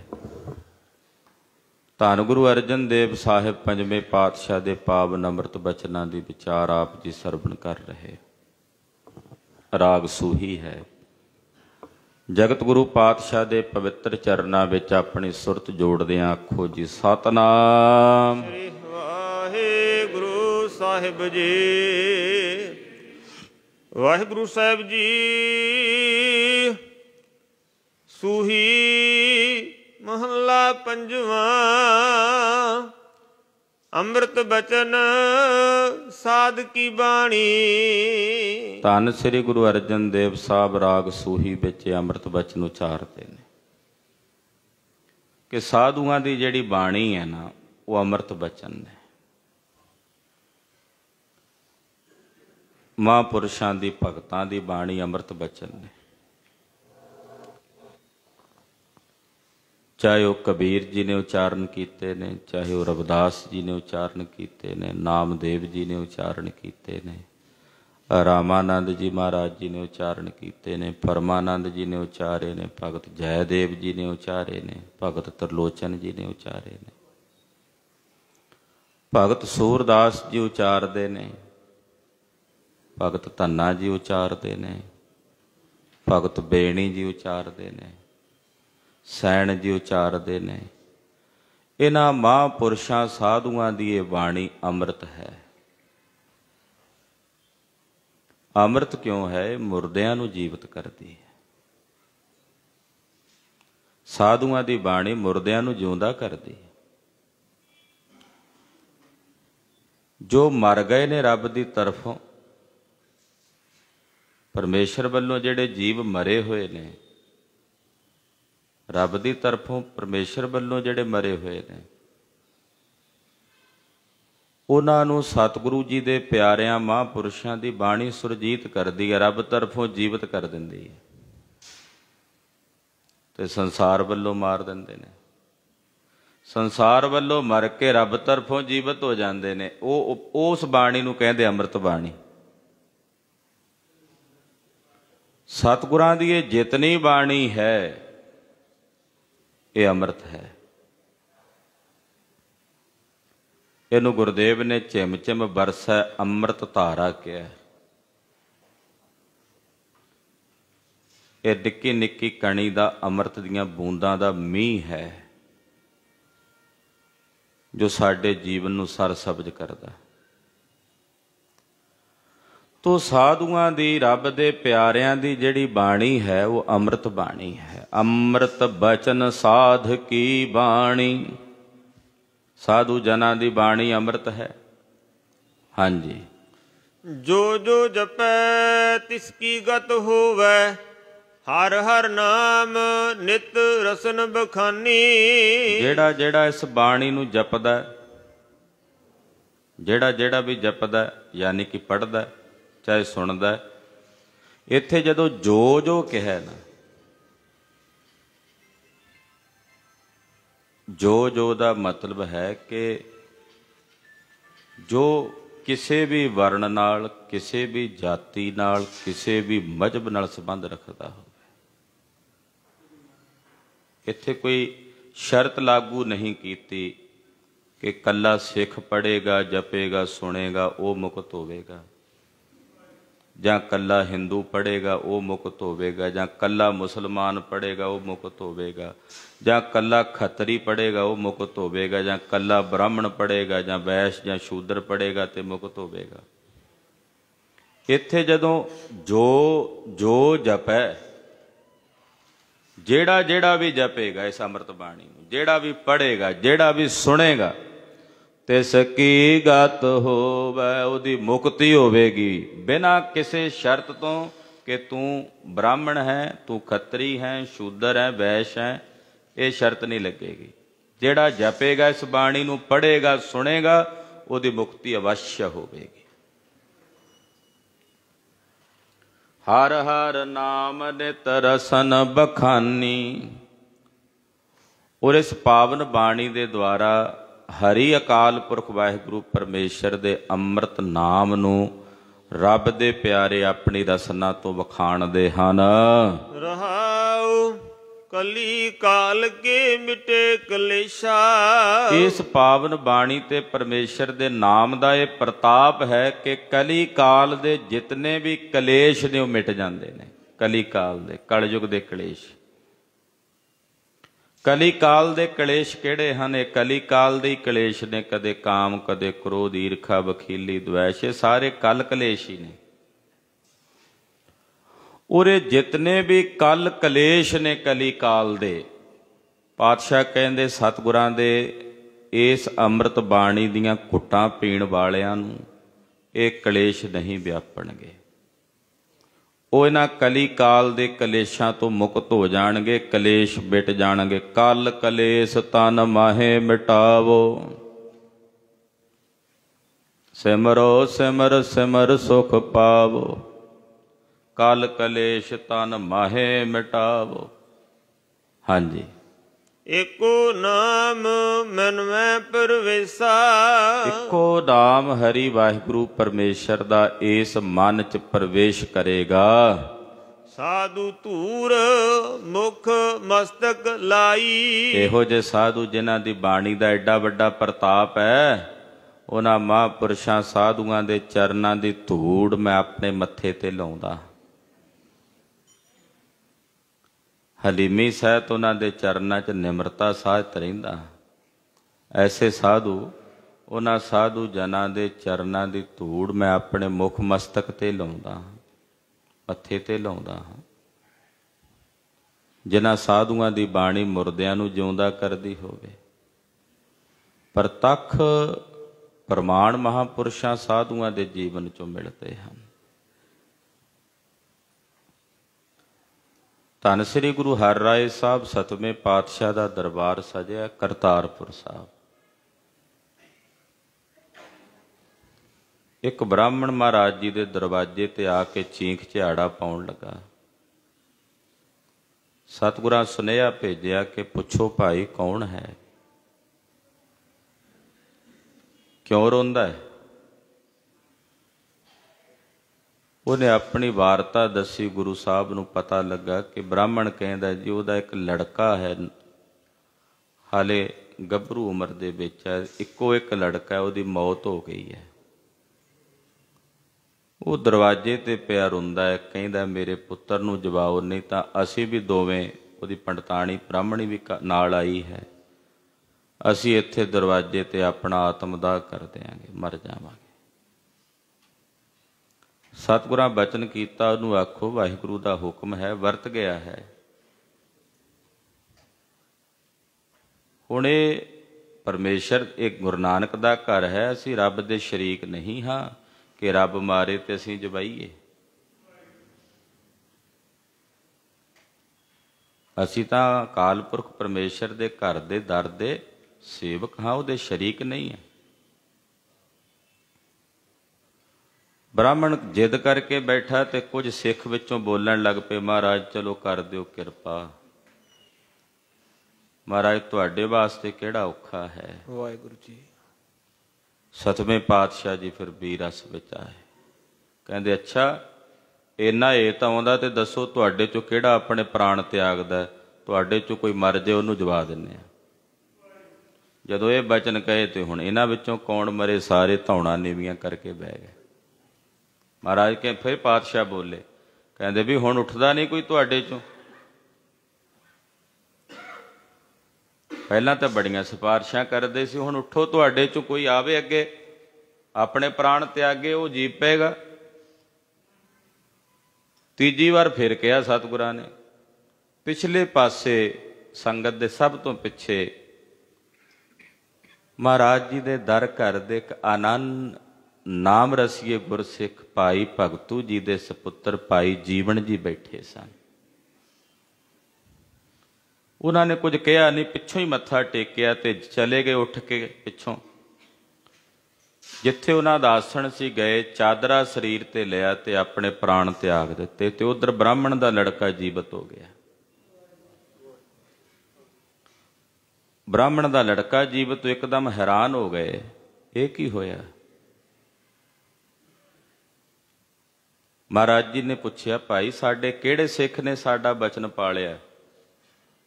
ਧੰਨ ਗੁਰੂ ਅਰਜਨ ਦੇਵ ਸਾਹਿਬ ਪੰਜਵੇਂ ਪਾਤਸ਼ਾਹ ਦੇ ਪਾਵਨ ਅੰਮ੍ਰਿਤ ਬਚਨਾਂ ਦੀ ਵਿਚਾਰ ਆਪ ਜੀ ਸਰਵਣ ਕਰ ਰਹੇ ਰਾਗ ਸੂਹੀ ਹੈ ਜਗਤ ਗੁਰੂ ਪਾਤਸ਼ਾਹ ਦੇ ਪਵਿੱਤਰ ਚਰਨਾਂ ਵਿੱਚ ਆਪਣੀ ਸੁਰਤ ਜੋੜਦੇ ਆਂ ਆਖੋ ਜੀ ਸਤਨਾਮ ਸ੍ਰੀ ਵਾਹਿਗੁਰੂ ਸਾਹਿਬ ਜੀ ਵਾਹਿਗੁਰੂ ਸਾਹਿਬ ਜੀ ਸੂਹੀ ਮਹੱਲਾ ਪੰਜਵਾਂ ਅੰਮ੍ਰਿਤ ਬਚਨ ਸਾਧ ਕੀ ਬਾਣੀ ਧੰਨ ਸ੍ਰੀ ਗੁਰੂ ਅਰਜਨ ਦੇਵ ਸਾਹਿਬ ਰਾਗ ਸੂਹੀ ਵਿੱਚ ਅੰਮ੍ਰਿਤ ਬਚਨ ਉਚਾਰਦੇ ਨੇ ਕਿ ਸਾਧੂਆਂ ਦੀ ਜਿਹੜੀ ਬਾਣੀ ਹੈ ਨਾ ਉਹ ਅੰਮ੍ਰਿਤ ਬਚਨ ਹੈ ਮਹਾਂਪੁਰਸ਼ਾਂ ਦੀ ਭਗਤਾਂ ਦੀ ਬਾਣੀ ਅੰਮ੍ਰਿਤ ਬਚਨ ਨੇ ਚਾਹੇ ਉਹ ਕਬੀਰ ਜੀ ਨੇ ਉਚਾਰਨ ਕੀਤੇ ਨੇ ਚਾਹੇ ਉਹ ਰਵਿਦਾਸ ਜੀ ਨੇ ਉਚਾਰਨ ਕੀਤੇ ਨੇ ਨਾਮਦੇਵ ਜੀ ਨੇ ਉਚਾਰਨ ਕੀਤੇ ਨੇ ਰਾਮਾਨੰਦ ਜੀ ਮਹਾਰਾਜ ਜੀ ਨੇ ਉਚਾਰਨ ਕੀਤੇ ਨੇ ਪਰਮਾਨੰਦ ਜੀ ਨੇ ਉਚਾਰੇ ਨੇ ਭਗਤ ਜੈਦੇਵ ਜੀ ਨੇ ਉਚਾਰੇ ਨੇ ਭਗਤ ਤਰਲੋਚਨ ਜੀ ਨੇ ਉਚਾਰੇ ਨੇ ਭਗਤ ਸੂਰਦਾਸ ਜੀ ਉਚਾਰਦੇ ਨੇ ਭਗਤ ਧੰਨਾ ਜੀ ਉਚਾਰਦੇ ਨੇ ਭਗਤ ਬੇਣੀ ਜੀ ਉਚਾਰਦੇ ਨੇ ਸੈਣ ਜੀ ਉਚਾਰਦੇ ਨੇ ਇਹਨਾਂ ਮਹਾਪੁਰਸ਼ਾਂ ਸਾਧੂਆਂ ਦੀ ਇਹ ਬਾਣੀ ਅੰਮ੍ਰਿਤ ਹੈ ਅੰਮ੍ਰਿਤ ਕਿਉਂ ਹੈ ਮੁਰਦਿਆਂ ਨੂੰ ਜੀਵਤ ਕਰਦੀ ਹੈ ਸਾਧੂਆਂ ਦੀ ਬਾਣੀ ਮੁਰਦਿਆਂ ਨੂੰ ਜਿਉਂਦਾ ਕਰਦੀ ਹੈ ਜੋ ਮਰ ਗਏ ਨੇ ਰੱਬ ਦੀ ਤਰਫੋਂ ਪਰਮੇਸ਼ਰ ਵੱਲੋਂ ਜਿਹੜੇ ਜੀਵ ਮਰੇ ਹੋਏ ਨੇ ਰੱਬ ਦੀ ਤਰਫੋਂ ਪਰਮੇਸ਼ਰ ਵੱਲੋਂ ਜਿਹੜੇ ਮਰੇ ਹੋਏ ਨੇ ਉਹਨਾਂ ਨੂੰ ਸਤਿਗੁਰੂ ਜੀ ਦੇ ਪਿਆਰਿਆਂ ਮਹਾਂਪੁਰਸ਼ਾਂ ਦੀ ਬਾਣੀ ਸੁਰਜੀਤ ਕਰਦੀ ਹੈ ਰੱਬ ਤਰਫੋਂ ਜੀਵਤ ਕਰ ਦਿੰਦੀ ਹੈ ਤੇ ਸੰਸਾਰ ਵੱਲੋਂ ਮਾਰ ਦਿੰਦੇ ਨੇ ਸੰਸਾਰ ਵੱਲੋਂ ਮਰ ਕੇ ਰੱਬ ਤਰਫੋਂ ਜੀਵਤ ਹੋ ਜਾਂਦੇ ਨੇ ਉਹ ਉਸ ਬਾਣੀ ਨੂੰ ਕਹਿੰਦੇ ਅੰਮ੍ਰਿਤ ਬਾਣੀ ਸਤਿਗੁਰਾਂ ਦੀ ਇਹ ਜਿਤਨੀ ਬਾਣੀ ਹੈ ਇਹ ਅੰਮ੍ਰਿਤ ਹੈ ਇਹਨੂੰ ਗੁਰਦੇਵ ਨੇ ਚਿਮ ਚਿਮ ਵਰਸਾ ਅੰਮ੍ਰਿਤ ਧਾਰਾ ਕਿਹਾ ਇਹ ਨਿੱਕੀ ਨਿੱਕੀ ਕਣੀ ਦਾ ਅੰਮ੍ਰਿਤ ਦੀਆਂ ਬੂੰਦਾਂ ਦਾ ਮੀਂਹ ਹੈ ਜੋ ਸਾਡੇ ਜੀਵਨ ਨੂੰ ਸਰਸਬਜ ਕਰਦਾ ਤੋ ਸਾਧੂਆਂ ਦੀ ਰੱਬ ਦੇ ਪਿਆਰਿਆਂ ਦੀ ਜਿਹੜੀ ਬਾਣੀ ਹੈ ਉਹ ਅੰਮ੍ਰਿਤ ਬਾਣੀ ਹੈ ਅੰਮ੍ਰਿਤ ਬਚਨ ਸਾਧ ਕੀ ਬਾਣੀ ਸਾਧੂ ਜਨਾਂ ਦੀ ਬਾਣੀ ਅੰਮ੍ਰਿਤ ਹੈ ਹਾਂਜੀ ਜੋ ਜੋ ਜਪੈ ਤਿਸ ਕੀ ਗਤ ਹੋਵੇ ਹਰ ਹਰ ਨਾਮ ਨਿਤ ਰਸਨ ਬਖਾਨੀ ਜਿਹੜਾ ਜਿਹੜਾ ਇਸ ਬਾਣੀ ਨੂੰ ਜਪਦਾ ਜਿਹੜਾ ਜਿਹੜਾ ਵੀ ਜਪਦਾ ਯਾਨੀ ਕਿ ਪੜਦਾ ਚਾਹੇ ਸੁਣਦਾ ਇੱਥੇ ਜਦੋਂ ਜੋ ਜੋ ਕਿਹਾ ਨਾ ਜੋ ਜੋ ਦਾ ਮਤਲਬ ਹੈ ਕਿ ਜੋ ਕਿਸੇ ਵੀ ਵਰਣ ਨਾਲ ਕਿਸੇ ਵੀ ਜਾਤੀ ਨਾਲ ਕਿਸੇ ਵੀ ਮਜਬ ਨਾਲ ਸੰਬੰਧ ਰੱਖਦਾ ਹੋਵੇ ਇੱਥੇ ਕੋਈ ਸ਼ਰਤ ਲਾਗੂ ਨਹੀਂ ਕੀਤੀ ਕਿ ਕੱਲਾ ਸਿੱਖ ਪੜੇਗਾ ਜਪੇਗਾ ਸੁਣੇਗਾ ਉਹ ਮੁਕਤ ਹੋਵੇਗਾ ਜਾਂ ਕੱਲਾ ਹਿੰਦੂ ਪੜੇਗਾ ਉਹ ਮੁਕਤ ਹੋਵੇਗਾ ਜਾਂ ਕੱਲਾ ਮੁਸਲਮਾਨ ਪੜੇਗਾ ਉਹ ਮੁਕਤ ਹੋਵੇਗਾ ਜਾਂ ਕੱਲਾ ਖੱਤਰੀ ਪੜੇਗਾ ਉਹ ਮੁਕਤ ਹੋਵੇਗਾ ਜਾਂ ਕੱਲਾ ਬ੍ਰਾਹਮਣ ਪੜੇਗਾ ਜਾਂ ਵੈਸ਼ ਜਾਂ ਸ਼ੂਦਰ ਪੜੇਗਾ ਤੇ ਮੁਕਤ ਹੋਵੇਗਾ ਇੱਥੇ ਜਦੋਂ ਜੋ ਜੋ ਜਪੈ ਜਿਹੜਾ ਜਿਹੜਾ ਵੀ ਜਪੇਗਾ ਇਸ ਅੰਮ੍ਰਿਤ ਬਾਣੀ ਨੂੰ ਜਿਹੜਾ ਵੀ ਪੜੇਗਾ ਜਿਹੜਾ ਵੀ ਸੁਣੇਗਾ ਤਿਸ ਕੀ ਗਤ ਹੋਵੇ ਉਹਦੀ ਮੁਕਤੀ ਹੋਵੇਗੀ ਬਿਨਾ ਕਿਸੇ ਸ਼ਰਤ ਤੋਂ ਕਿ ਤੂੰ ਬ੍ਰਾਹਮਣ ਹੈ ਤੂੰ ਖੱਤਰੀ ਹੈ ਸ਼ੂਦਰ ਹੈ ਵੈਸ਼ ਹੈ ਇਹ ਸ਼ਰਤ ਨਹੀਂ ਲੱਗੇਗੀ ਜਿਹੜਾ ਜਪੇਗਾ ਇਸ ਬਾਣੀ ਨੂੰ ਪੜ੍ਹੇਗਾ ਸੁਣੇਗਾ ਉਹਦੀ ਮੁਕਤੀ ਅਵਸ਼ਯ ਹੋਵੇਗੀ ਹਰ ਹਰ ਨਾਮ ਨਿਤ ਰਸਨ ਬਖਾਨੀ ਔਰ ਇਸ ਪਾਵਨ ਬਾਣੀ ਦੇ ਦੁਆਰਾ ਹਰੀ ਅਕਾਲ ਪੁਰਖ ਵਾਹਿਗੁਰੂ ਪਰਮੇਸ਼ਰ ਦੇ ਅੰਮ੍ਰਿਤ ਨਾਮ ਨੂੰ ਰੱਬ ਦੇ ਪਿਆਰੇ ਆਪਣੀ ਰਸਨਾ ਤੋਂ ਵਖਾਣਦੇ ਹਨ ਰਹਾਉ ਕਲੀ ਕਾਲ ਕੇ ਮਿਟੇ ਕਲੇਸ਼ਾ ਇਸ ਪਾਵਨ ਬਾਣੀ ਤੇ ਪਰਮੇਸ਼ਰ ਦੇ ਨਾਮ ਦਾ ਇਹ ਪ੍ਰਤਾਪ ਹੈ ਕਿ ਕਲੀ ਕਾਲ ਦੇ ਜਿਤਨੇ ਵੀ ਕਲੇਸ਼ ਨੇ ਉਹ ਮਿਟ ਜਾਂਦੇ ਨੇ ਕਲੀ ਕਾਲ ਦੇ ਕਲਯੁਗ ਦੇ ਕਲੇਸ਼ ਕਲੀ ਕਾਲ ਦੇ ਕਲੇਸ਼ ਕਿਹੜੇ ਹਨ ਇਹ ਕਲੀ ਕਾਲ ਦੇ ਕਲੇਸ਼ ਨੇ ਕਦੇ ਕਾਮ ਕਦੇ ਕ੍ਰੋਧ ਈਰਖਾ ਬਖੀਲੀ ਦ્વੈਸ਼ ਸਾਰੇ ਕਲ ਕਲੇਸ਼ ਹੀ ਨੇ ਉਰੇ ਜਿਤਨੇ ਵੀ ਕਲ ਕਲੇਸ਼ ਨੇ ਕਲੀ ਕਾਲ ਦੇ ਪਾਤਸ਼ਾਹ ਕਹਿੰਦੇ ਸਤਗੁਰਾਂ ਦੇ ਇਸ ਅੰਮ੍ਰਿਤ ਬਾਣੀ ਦੀਆਂ ਘੁੱਟਾਂ ਪੀਣ ਵਾਲਿਆਂ ਨੂੰ ਇਹ ਕਲੇਸ਼ ਨਹੀਂ ਵਿਆਪਣਗੇ ਉਹ ਇਹਨਾਂ ਕਲੀ ਕਾਲ ਦੇ ਕਲੇਸ਼ਾਂ ਤੋਂ ਮੁਕਤ ਹੋ ਜਾਣਗੇ ਕਲੇਸ਼ ਮਿਟ ਜਾਣਗੇ ਕਲ ਕਲੇਸ਼ ਤਨ ਮਾਹੇ ਮਿਟਾਵੋ ਸਿਮਰੋ ਸਿਮਰ ਸਿਮਰ ਸੁਖ ਪਾਵੋ ਕਲ ਕਲੇਸ਼ ਤਨ ਮਾਹੇ ਮਿਟਾਵੋ ਹਾਂਜੀ ਇਕੋ ਨਾਮ ਮਨ ਮੈਂ ਪਰਵੇਸਾ ਇਕੋ ਨਾਮ ਹਰੀ ਵਾਹਿਗੁਰੂ ਪਰਮੇਸ਼ਰ ਦਾ ਇਸ ਮਨ ਚ ਪ੍ਰਵੇਸ਼ ਕਰੇਗਾ ਸਾਧੂ ਧੂਰ ਮੁਖ ਮਸਤਕ ਲਾਈ ਇਹੋ ਜੇ ਸਾਧੂ ਜਿਨ੍ਹਾਂ ਦੀ ਬਾਣੀ ਦਾ ਐਡਾ ਵੱਡਾ ਪ੍ਰਤਾਪ ਹੈ ਉਹਨਾਂ ਮਹਾਪੁਰਸ਼ਾਂ ਸਾਧੂਆਂ ਦੇ ਚਰਨਾਂ ਦੀ ਧੂੜ ਮੈਂ ਆਪਣੇ ਮੱਥੇ ਤੇ ਲਾਉਂਦਾ ਹਲੀਮੀ ਸਹਿਤ ਉਹਨਾਂ ਦੇ ਚਰਨਾਂ 'ਚ ਨਿਮਰਤਾ ਸਾਜਤ ਰਹਿੰਦਾ ਐਸੇ ਸਾਧੂ ਉਹਨਾਂ ਸਾਧੂ ਜਨਾਂ ਦੇ ਚਰਨਾਂ ਦੀ ਧੂੜ ਮੈਂ ਆਪਣੇ ਮੁਖ ਮਸਤਕ ਤੇ ਲਾਉਂਦਾ ਮੱਥੇ ਤੇ ਲਾਉਂਦਾ ਹਾਂ ਜਿਨ੍ਹਾਂ ਸਾਧੂਆਂ ਦੀ ਬਾਣੀ ਮੁਰਦਿਆਂ ਨੂੰ ਜਿਉਂਦਾ ਕਰਦੀ ਹੋਵੇ ਪ੍ਰਤੱਖ ਪ੍ਰਮਾਣ ਮਹਾਪੁਰਸ਼ਾਂ ਸਾਧੂਆਂ ਦੇ ਜੀਵਨ ਚੋਂ ਮਿਲਦੇ ਹਨ ਧੰਨ ਸ੍ਰੀ ਗੁਰੂ ਹਰ ਰਾਏ ਸਾਹਿਬ ਸਤਵੇਂ ਪਾਤਸ਼ਾਹ ਦਾ ਦਰਬਾਰ ਸਜਿਆ ਕਰਤਾਰਪੁਰ ਸਾਹਿਬ ਇੱਕ ਬ੍ਰਾਹਮਣ ਮਹਾਰਾਜ ਜੀ ਦੇ ਦਰਵਾਜ਼ੇ ਤੇ ਆ ਕੇ ਚੀਂਖ ਝਾੜਾ ਪਾਉਣ ਲੱਗਾ ਸਤਿਗੁਰਾਂ ਸੁਨੇਹਾ ਭੇਜਿਆ ਕਿ ਪੁੱਛੋ ਭਾਈ ਕੌਣ ਹੈ ਕਿਉਂ ਰੋਂਦਾ ਹੈ ਉਹਨੇ ਆਪਣੀ ਵਾਰਤਾ ਦੱਸੀ ਗੁਰੂ ਸਾਹਿਬ ਨੂੰ ਪਤਾ ਲੱਗਾ ਕਿ ਬ੍ਰਾਹਮਣ ਕਹਿੰਦਾ ਜੀ ਉਹਦਾ ਇੱਕ ਲੜਕਾ ਹੈ ਹਾਲੇ ਗੱਭਰੂ ਉਮਰ ਦੇ ਵਿੱਚ ਹੈ ਇੱਕੋ ਇੱਕ ਲੜਕਾ ਉਹਦੀ ਮੌਤ ਹੋ ਗਈ ਹੈ ਉਹ ਦਰਵਾਜ਼ੇ ਤੇ ਪਿਆ ਰੁੰਦਾ ਹੈ ਕਹਿੰਦਾ ਮੇਰੇ ਪੁੱਤਰ ਨੂੰ ਜਵਾਓ ਨਹੀਂ ਤਾਂ ਅਸੀਂ ਵੀ ਦੋਵੇਂ ਉਹਦੀ ਪੰਡਤਾਣੀ ਬ੍ਰਾਹਮਣੀ ਵੀ ਨਾਲ ਆਈ ਹੈ ਅਸੀਂ ਇੱਥੇ ਦਰਵਾਜ਼ੇ ਤੇ ਆਪਣਾ ਆਤਮਦਾਹ ਕਰ ਦੇਾਂਗੇ ਮਰ ਜਾਵਾਂਗੇ ਸਤਿਗੁਰਾਂ ਬਚਨ ਕੀਤਾ ਉਹਨੂੰ ਆਖੋ ਵਾਹਿਗੁਰੂ ਦਾ ਹੁਕਮ ਹੈ ਵਰਤ ਗਿਆ ਹੈ ਹੁਣੇ ਪਰਮੇਸ਼ਰ ਇੱਕ ਗੁਰੂ ਨਾਨਕ ਦਾ ਘਰ ਹੈ ਅਸੀਂ ਰੱਬ ਦੇ ਸ਼ਰੀਕ ਨਹੀਂ ਹਾਂ ਕਿ ਰੱਬ ਮਾਰੇ ਤੇ ਅਸੀਂ ਜਵਾਈਏ ਅਸੀਂ ਤਾਂ ਕਾਲਪੁਰਖ ਪਰਮੇਸ਼ਰ ਦੇ ਘਰ ਦੇ ਦਰ ਦੇ ਸੇਵਕ ਹਾਂ ਉਹਦੇ ਸ਼ਰੀਕ ਨਹੀਂ ਹਾਂ ਬ੍ਰਾਹਮਣ ਜਿੱਦ ਕਰਕੇ ਬੈਠਾ ਤੇ ਕੁਝ ਸਿੱਖ ਵਿੱਚੋਂ ਬੋਲਣ ਲੱਗ ਪਏ ਮਹਾਰਾਜ ਚਲੋ ਕਰ ਦਿਓ ਕਿਰਪਾ ਮਹਾਰਾਜ ਤੁਹਾਡੇ ਵਾਸਤੇ ਕਿਹੜਾ ਔਖਾ ਹੈ ਵਾਹਿਗੁਰੂ ਜੀ ਸਤਵੇਂ ਪਾਤਸ਼ਾਹ ਜੀ ਫਿਰ ਵੀ ਰਸ ਵਿੱਚ ਆਏ ਕਹਿੰਦੇ ਅੱਛਾ ਇੰਨਾ ਇਹ ਤਾਂ ਆਉਂਦਾ ਤੇ ਦੱਸੋ ਤੁਹਾਡੇ ਚੋਂ ਕਿਹੜਾ ਆਪਣੇ ਪ੍ਰਾਣ ਤਿਆਗਦਾ ਤੁਹਾਡੇ ਚੋਂ ਕੋਈ ਮਰ ਜੇ ਉਹਨੂੰ ਜਵਾ ਦਿੰਨੇ ਆ ਜਦੋਂ ਇਹ ਬਚਨ ਕਹੇ ਤੇ ਹੁਣ ਇਹਨਾਂ ਵਿੱਚੋਂ ਕੌਣ ਮਰੇ ਸਾਰੇ ਧੌਣਾ ਨੀਵੀਆਂ ਕਰਕੇ ਬਹਿ ਗਏ ਮਹਾਰਾਜ ਕੇ ਫਿਰ ਪਾਤਸ਼ਾਹ ਬੋਲੇ ਕਹਿੰਦੇ ਵੀ ਹੁਣ ਉੱਠਦਾ ਨਹੀਂ ਕੋਈ ਤੁਹਾਡੇ ਚੋਂ ਪਹਿਲਾਂ ਤਾਂ ਬੜੀਆਂ ਸਿਫਾਰਿਸ਼ਾਂ ਕਰਦੇ ਸੀ ਹੁਣ ਉੱਠੋ ਤੁਹਾਡੇ ਚੋਂ ਕੋਈ ਆਵੇ ਅੱਗੇ ਆਪਣੇ ਪ੍ਰਾਣ ਤਿਆਗੇ ਉਹ ਜੀ ਪਏਗਾ ਤੀਜੀ ਵਾਰ ਫਿਰ ਕਿਹਾ ਸਤਿਗੁਰਾਂ ਨੇ ਪਿਛਲੇ ਪਾਸੇ ਸੰਗਤ ਦੇ ਸਭ ਤੋਂ ਪਿੱਛੇ ਮਹਾਰਾਜ ਜੀ ਦੇ ਦਰ ਘਰ ਦੇ ਇੱਕ ਆਨੰਦ ਨਾਮ ਰਸੀਏ ਗੁਰਸਿੱਖ ਭਾਈ ਭਗਤੂ ਜੀ ਦੇ ਸੁਪੁੱਤਰ ਭਾਈ ਜੀਵਨ ਜੀ ਬੈਠੇ ਸਨ ਉਹਨਾਂ ਨੇ ਕੁਝ ਕਿਹਾ ਨਹੀਂ ਪਿੱਛੋਂ ਹੀ ਮੱਥਾ ਟੇਕਿਆ ਤੇ ਚਲੇ ਗਏ ਉੱਠ ਕੇ ਪਿੱਛੋਂ ਜਿੱਥੇ ਉਹਨਾਂ ਦਾ ਆਸਣ ਸੀ ਗਏ ਚਾਦਰਾ ਸਰੀਰ ਤੇ ਲਿਆ ਤੇ ਆਪਣੇ ਪ੍ਰਾਣ ਤਿਆਗ ਦਿੱਤੇ ਤੇ ਉਧਰ ਬ੍ਰਾਹਮਣ ਦਾ ਲੜਕਾ ਜੀਵਤ ਹੋ ਗਿਆ ਬ੍ਰਾਹਮਣ ਦਾ ਲੜਕਾ ਜੀਵਤ ਇੱਕਦਮ ਹੈਰਾਨ ਹੋ ਗਏ ਇਹ ਕੀ ਹੋਇਆ ਮਹਾਰਾਜ ਜੀ ਨੇ ਪੁੱਛਿਆ ਭਾਈ ਸਾਡੇ ਕਿਹੜੇ ਸਿੱਖ ਨੇ ਸਾਡਾ ਬਚਨ ਪਾਲਿਆ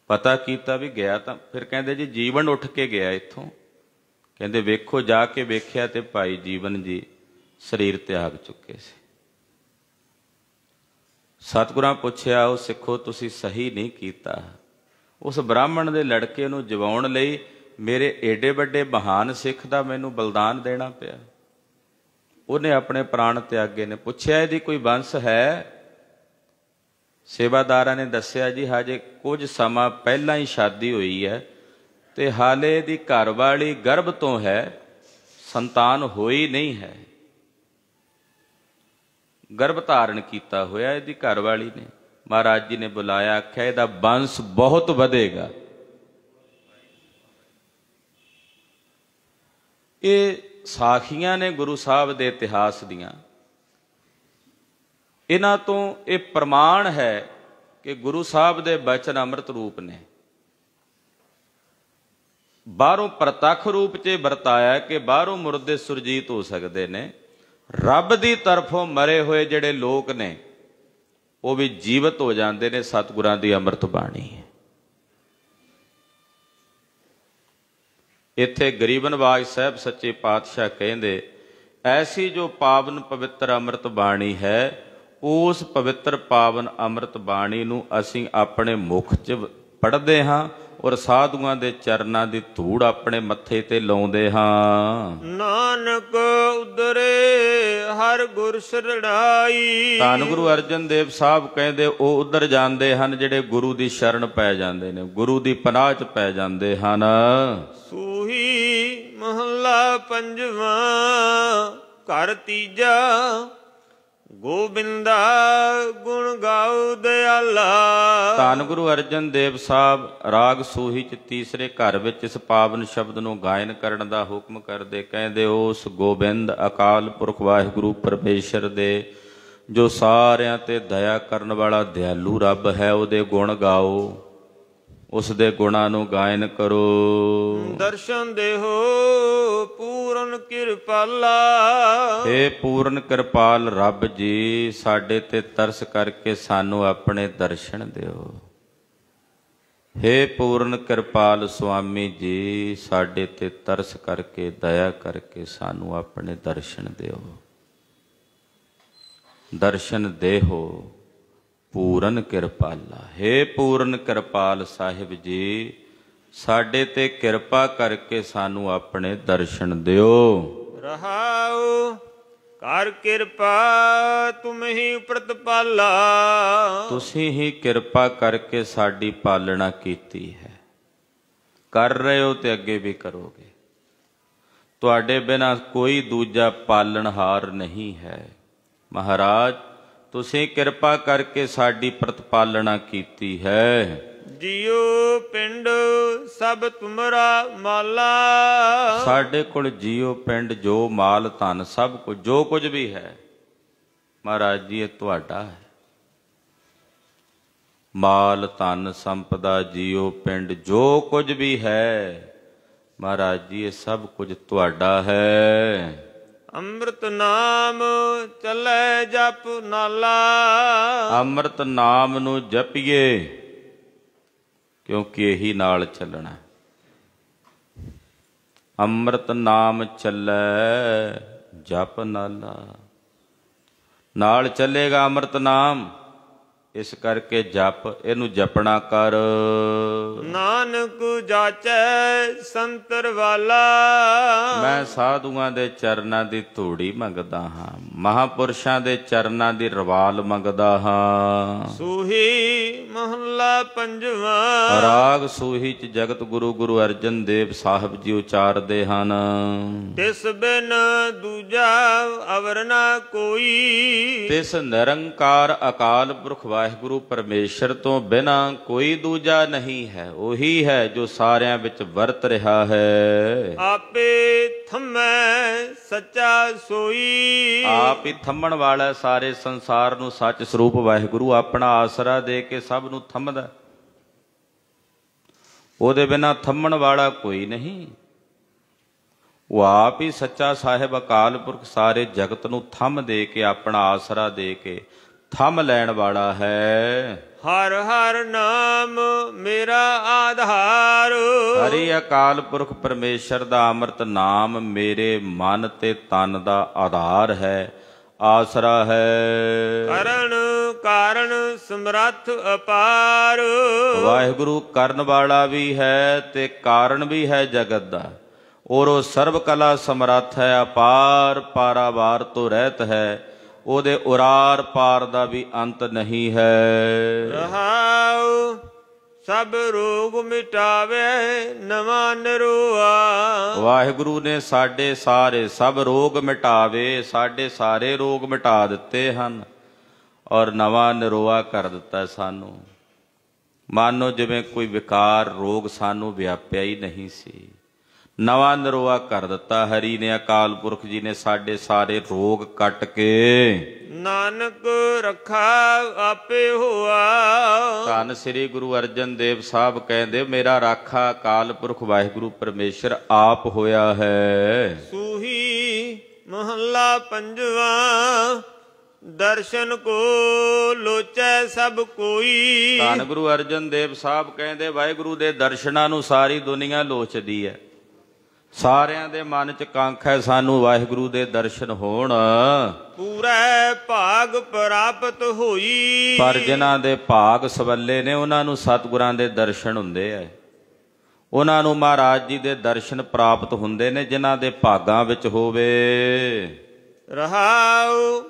ਪਤਾ ਕੀਤਾ ਵੀ ਗਿਆ ਤਾਂ ਫਿਰ ਕਹਿੰਦੇ ਜੀ ਜੀਵਨ ਉੱਠ ਕੇ ਗਿਆ ਇੱਥੋਂ ਕਹਿੰਦੇ ਵੇਖੋ ਜਾ ਕੇ ਵੇਖਿਆ ਤੇ ਭਾਈ ਜੀਵਨ ਜੀ ਸਰੀਰ ਤਿਆਗ ਚੁੱਕੇ ਸੀ ਸਤਿਗੁਰਾਂ ਪੁੱਛਿਆ ਉਹ ਸਿੱਖੋ ਤੁਸੀਂ ਸਹੀ ਨਹੀਂ ਕੀਤਾ ਉਸ ਬ੍ਰਾਹਮਣ ਦੇ ਲੜਕੇ ਨੂੰ ਜਵਾਉਣ ਲਈ ਮੇਰੇ ਏਡੇ ਵੱਡੇ ਬਹਾਨ ਸਿੱਖ ਦਾ ਮੈਨੂੰ ਬਲਦਾਨ ਦੇਣਾ ਪਿਆ ਉਹਨੇ ਆਪਣੇ ਪ੍ਰਾਣ ਤਿਆਗੇ ਨੇ ਪੁੱਛਿਆ ਇਹਦੀ ਕੋਈ ਵੰਸ ਹੈ ਸੇਵਾਦਾਰਾਂ ਨੇ ਦੱਸਿਆ ਜੀ ਹਾਜੇ ਕੁਝ ਸਮਾਂ ਪਹਿਲਾਂ ਹੀ ਸ਼ਾਦੀ ਹੋਈ ਹੈ ਤੇ ਹਾਲੇ ਦੀ ਘਰਵਾਲੀ ਗਰਭ ਤੋਂ ਹੈ ਸੰਤਾਨ ਹੋਈ ਨਹੀਂ ਹੈ ਗਰਭ ਧਾਰਨ ਕੀਤਾ ਹੋਇਆ ਇਹਦੀ ਘਰਵਾਲੀ ਨੇ ਮਹਾਰਾਜ ਜੀ ਨੇ ਬੁਲਾਇਆ ਆਖਿਆ ਇਹਦਾ ਬੰਸ ਬਹੁਤ ਵਧੇਗਾ ਇਹ ਸਾਖੀਆਂ ਨੇ ਗੁਰੂ ਸਾਹਿਬ ਦੇ ਇਤਿਹਾਸ ਦੀਆਂ ਇਹਨਾਂ ਤੋਂ ਇਹ ਪ੍ਰਮਾਣ ਹੈ ਕਿ ਗੁਰੂ ਸਾਹਿਬ ਦੇ ਬਚਨ ਅੰਮ੍ਰਿਤ ਰੂਪ ਨੇ ਬਾਹਰੋਂ ਪ੍ਰਤੱਖ ਰੂਪ 'ਚ ਵਰਤਾਇਆ ਕਿ ਬਾਹਰੋਂ ਮੁਰਦੇ ਸੁਰਜੀਤ ਹੋ ਸਕਦੇ ਨੇ ਰੱਬ ਦੀ ਤਰਫੋਂ ਮਰੇ ਹੋਏ ਜਿਹੜੇ ਲੋਕ ਨੇ ਉਹ ਵੀ ਜੀਵਤ ਹੋ ਜਾਂਦੇ ਨੇ ਸਤਿਗੁਰਾਂ ਦੀ ਅੰਮ੍ਰਿਤ ਬਾਣੀ ਹੈ ਇੱਥੇ ਗਰੀਬ ਨਵਾਜ ਸਾਹਿਬ ਸੱਚੇ ਪਾਤਸ਼ਾਹ ਕਹਿੰਦੇ ਐਸੀ ਜੋ ਪਾਵਨ ਪਵਿੱਤਰ ਅੰਮ੍ਰਿਤ ਬਾਣੀ ਹੈ ਉਸ ਪਵਿੱਤਰ ਪਾਵਨ ਅੰਮ੍ਰਿਤ ਬਾਣੀ ਨੂੰ ਅਸੀਂ ਆਪਣੇ ਮੁਖ 'ਚ ਪੜ੍ਹਦੇ ਹਾਂ ਔਰ ਸਾਧੂਆਂ ਦੇ ਚਰਨਾਂ ਦੀ ਧੂੜ ਆਪਣੇ ਮੱਥੇ ਤੇ ਲਾਉਂਦੇ ਹਾਂ ਨਾਨਕ ਉਦਰੇ ਹਰ ਗੁਰ ਸਰੜਾਈ ਧੰਨ ਗੁਰੂ ਅਰਜਨ ਦੇਵ ਸਾਹਿਬ ਕਹਿੰਦੇ ਉਹ ਉਧਰ ਜਾਂਦੇ ਹਨ ਜਿਹੜੇ ਗੁਰੂ ਦੀ ਸ਼ਰਨ ਪੈ ਜਾਂਦੇ ਨੇ ਗੁਰੂ ਦੀ ਪਨਾਹ 'ਚ ਪੈ ਜਾਂਦੇ ਹਨ ਸੂਹੀ ਮਹੱਲਾ ਪੰਜਵਾਂ ਘਰ ਤੀਜਾ ਗੋਬਿੰਦਾ ਗੁਣ ਗਾਉ ਦਿਆਲਾ ਧੰਨ ਗੁਰੂ ਅਰਜਨ ਦੇਵ ਸਾਹਿਬ ਰਾਗ ਸੋਹੀ ਚ ਤੀਸਰੇ ਘਰ ਵਿੱਚ ਇਸ ਪਾਵਨ ਸ਼ਬਦ ਨੂੰ ਗਾਇਨ ਕਰਨ ਦਾ ਹੁਕਮ ਕਰਦੇ ਕਹਿੰਦੇ ਉਸ ਗੋਬਿੰਦ ਅਕਾਲ ਪੁਰਖ ਵਾਹਿਗੁਰੂ ਪਰਮੇਸ਼ਰ ਦੇ ਜੋ ਸਾਰਿਆਂ ਤੇ ਦਇਆ ਕਰਨ ਵਾਲਾ ਦਿਆਲੂ ਰੱਬ ਹੈ ਉਹਦੇ ਗੁਣ ਗਾਓ ਉਸ ਦੇ ਗੁਣਾਂ ਨੂੰ ਗਾਇਨ ਕਰੋ ਦਰਸ਼ਨ ਦੇਹੋ ਪੂਰਨ ਕਿਰਪਾਲਾ हे ਪੂਰਨ ਕਿਰਪਾਲ ਰੱਬ ਜੀ ਸਾਡੇ ਤੇ ਤਰਸ ਕਰਕੇ ਸਾਨੂੰ ਆਪਣੇ ਦਰਸ਼ਨ ਦਿਓ हे ਪੂਰਨ ਕਿਰਪਾਲ ਸੁਆਮੀ ਜੀ ਸਾਡੇ ਤੇ ਤਰਸ ਕਰਕੇ ਦਇਆ ਕਰਕੇ ਸਾਨੂੰ ਆਪਣੇ ਦਰਸ਼ਨ ਦਿਓ ਦਰਸ਼ਨ ਦੇਹੋ ਪੂਰਨ ਕਿਰਪਾਲਾ ਹੈ ਪੂਰਨ ਕਿਰਪਾਲ ਸਾਹਿਬ ਜੀ ਸਾਡੇ ਤੇ ਕਿਰਪਾ ਕਰਕੇ ਸਾਨੂੰ ਆਪਣੇ ਦਰਸ਼ਨ ਦਿਓ ਰਹਾਉ ਕਰ ਕਿਰਪਾ ਤੁਮ ਹੀ ਪ੍ਰਤਪਾਲਾ ਤੁਸੀਂ ਹੀ ਕਿਰਪਾ ਕਰਕੇ ਸਾਡੀ ਪਾਲਣਾ ਕੀਤੀ ਹੈ ਕਰ ਰਹੇ ਹੋ ਤੇ ਅੱਗੇ ਵੀ ਕਰੋਗੇ ਤੁਹਾਡੇ ਬਿਨਾ ਕੋਈ ਦੂਜਾ ਪਾਲਣਹਾਰ ਨਹੀਂ ਹੈ ਮਹਾਰਾਜ ਤੁਸੀਂ ਕਿਰਪਾ ਕਰਕੇ ਸਾਡੀ ਪ੍ਰਤਪਾਲਣਾ ਕੀਤੀ ਹੈ ਜਿਉ ਪਿੰਡ ਸਭ ਤੁਮਰਾ ਮਾਲਾ ਸਾਡੇ ਕੋਲ ਜਿਉ ਪਿੰਡ ਜੋ ਮਾਲ ਧਨ ਸਭ ਕੁਝ ਜੋ ਕੁਝ ਵੀ ਹੈ ਮਹਾਰਾਜ ਜੀ ਇਹ ਤੁਹਾਡਾ ਹੈ ਮਾਲ ਧਨ ਸੰਪਦਾ ਜਿਉ ਪਿੰਡ ਜੋ ਕੁਝ ਵੀ ਹੈ ਮਹਾਰਾਜ ਜੀ ਇਹ ਸਭ ਕੁਝ ਤੁਹਾਡਾ ਹੈ ਅੰਮ੍ਰਿਤ ਨਾਮ ਚੱਲੇ ਜਪ ਨਾਲਾ ਅੰਮ੍ਰਿਤ ਨਾਮ ਨੂੰ ਜਪੀਏ ਕਿਉਂਕਿ ਇਹੀ ਨਾਲ ਚੱਲਣਾ ਅੰਮ੍ਰਿਤ ਨਾਮ ਚੱਲੇ ਜਪ ਨਾਲਾ ਨਾਲ ਚੱਲੇਗਾ ਅੰਮ੍ਰਿਤ ਨਾਮ ਇਸ ਕਰਕੇ ਜਪ ਇਹਨੂੰ ਜਪਣਾ ਕਰ ਨਾਨਕ ਜਾਚੈ ਸੰਤਰ ਵਾਲਾ ਮੈਂ ਸਾਧੂਆਂ ਦੇ ਚਰਨਾਂ ਦੀ ਧੂੜੀ ਮੰਗਦਾ ਹਾਂ ਮਹਾਪੁਰਸ਼ਾਂ ਦੇ ਚਰਨਾਂ ਦੀ ਰਵਾਲ ਮੰਗਦਾ ਹਾਂ ਸੂਹੀ ਮਹੱਲਾ ਪੰਜਵਾਂ ਰਾਗ ਸੂਹੀ ਚ ਜਗਤ ਗੁਰੂ ਗੁਰੂ ਅਰਜਨ ਦੇਵ ਸਾਹਿਬ ਜੀ ਉਚਾਰਦੇ ਹਨ ਤਿਸ ਬਿਨ ਦੂਜਾ ਅਵਰਨਾ ਕੋਈ ਤਿਸ ਨਿਰੰਕਾਰ ਅਕਾਲ ਪੁਰਖ ਵਾਹਿਗੁਰੂ ਪਰਮੇਸ਼ਰ ਤੋਂ ਬਿਨਾ ਕੋਈ ਦੂਜਾ ਨਹੀਂ ਹੈ ਉਹੀ ਹੈ ਜੋ ਸਾਰਿਆਂ ਵਿੱਚ ਵਰਤ ਰਿਹਾ ਹੈ ਆਪੇ ਥੰਮੈ ਸੱਚਾ ਸੋਈ ਆਪ ਹੀ ਥੰਮਣ ਵਾਲਾ ਸਾਰੇ ਸੰਸਾਰ ਨੂੰ ਸੱਚ ਸਰੂਪ ਵਾਹਿਗੁਰੂ ਆਪਣਾ ਆਸਰਾ ਦੇ ਕੇ ਸਭ ਨੂੰ ਥੰਮਦਾ ਉਹਦੇ ਬਿਨਾ ਥੰਮਣ ਵਾਲਾ ਕੋਈ ਨਹੀਂ ਉਹ ਆਪ ਹੀ ਸੱਚਾ ਸਾਹਿਬ ਅਕਾਲ ਪੁਰਖ ਸਾਰੇ ਜਗਤ ਨੂੰ ਥੰਮ ਦੇ ਕੇ ਆਪਣਾ ਆਸਰਾ ਦੇ ਕੇ ਥੰਮ ਲੈਣ ਵਾਲਾ ਹੈ ਹਰ ਹਰ ਨਾਮ ਮੇਰਾ ਆਧਾਰ ਹਰੀ ਅਕਾਲ ਪੁਰਖ ਪਰਮੇਸ਼ਰ ਦਾ ਅੰਮ੍ਰਿਤ ਨਾਮ ਮੇਰੇ ਮਨ ਤੇ ਤਨ ਦਾ ਆਧਾਰ ਹੈ ਆਸਰਾ ਹੈ ਕਰਨ ਕਾਰਨ ਸਮਰੱਥ ਅਪਾਰ ਵਾਹਿਗੁਰੂ ਕਰਨ ਵਾਲਾ ਵੀ ਹੈ ਤੇ ਕਾਰਨ ਵੀ ਹੈ ਜਗਤ ਦਾ ਔਰ ਉਹ ਸਰਬ ਕਲਾ ਸਮਰੱਥ ਹੈ ਅਪਾਰ ਪਾਰਾਵਾਰ ਤੋਂ ਰਹਿਤ ਹੈ ਉਹਦੇ ਉਰਾਰ ਪਾਰ ਦਾ ਵੀ ਅੰਤ ਨਹੀਂ ਹੈ ਰਹਾਉ ਸਭ ਰੋਗ ਮਿਟਾਵੇ ਨਵਾਂ ਨਰੂਆ ਵਾਹਿਗੁਰੂ ਨੇ ਸਾਡੇ ਸਾਰੇ ਸਭ ਰੋਗ ਮਿਟਾਵੇ ਸਾਡੇ ਸਾਰੇ ਰੋਗ ਮਿਟਾ ਦਿੱਤੇ ਹਨ ਔਰ ਨਵਾਂ ਨਰੂਆ ਕਰ ਦਿੱਤਾ ਸਾਨੂੰ ਮਾਨੋ ਜਿਵੇਂ ਕੋਈ ਵਿਕਾਰ ਰੋਗ ਸਾਨੂੰ ਵਿਆਪਿਆ ਹੀ ਨਹੀਂ ਸੀ ਨਵਾਂ ਨਰੋਆ ਕਰ ਦਿੱਤਾ ਹਰੀ ਨੇ ਅਕਾਲ ਪੁਰਖ ਜੀ ਨੇ ਸਾਡੇ ਸਾਰੇ ਰੋਗ ਕੱਟ ਕੇ ਨਾਨਕ ਰਖਾ ਆਪੇ ਹੋਆ ਧੰਨ ਸ੍ਰੀ ਗੁਰੂ ਅਰਜਨ ਦੇਵ ਸਾਹਿਬ ਕਹਿੰਦੇ ਮੇਰਾ ਰਾਖਾ ਅਕਾਲ ਪੁਰਖ ਵਾਹਿਗੁਰੂ ਪਰਮੇਸ਼ਰ ਆਪ ਹੋਇਆ ਹੈ ਸੂਹੀ ਮਹੱਲਾ ਪੰਜਵਾ ਦਰਸ਼ਨ ਕੋ ਲੋਚੈ ਸਭ ਕੋਈ ਧੰਨ ਗੁਰੂ ਅਰਜਨ ਦੇਵ ਸਾਹਿਬ ਕਹਿੰਦੇ ਵਾਹਿਗੁਰੂ ਦੇ ਦਰਸ਼ਨਾਂ ਨੂੰ ਸਾਰੀ ਦੁਨੀਆ ਲੋਚਦੀ ਹੈ ਸਾਰਿਆਂ ਦੇ ਮਨ ਚ ਕਾਂਖ ਹੈ ਸਾਨੂੰ ਵਾਹਿਗੁਰੂ ਦੇ ਦਰਸ਼ਨ ਹੋਣ ਪੂਰੇ ਭਾਗ ਪ੍ਰਾਪਤ ਹੋਈ ਪਰ ਜਿਨ੍ਹਾਂ ਦੇ ਭਾਗ ਸਵੱਲੇ ਨੇ ਉਹਨਾਂ ਨੂੰ ਸਤਿਗੁਰਾਂ ਦੇ ਦਰਸ਼ਨ ਹੁੰਦੇ ਆ ਉਹਨਾਂ ਨੂੰ ਮਹਾਰਾਜ ਜੀ ਦੇ ਦਰਸ਼ਨ ਪ੍ਰਾਪਤ ਹੁੰਦੇ ਨੇ ਜਿਨ੍ਹਾਂ ਦੇ ਭਾਗਾਂ ਵਿੱਚ ਹੋਵੇ ਰਹਾਉ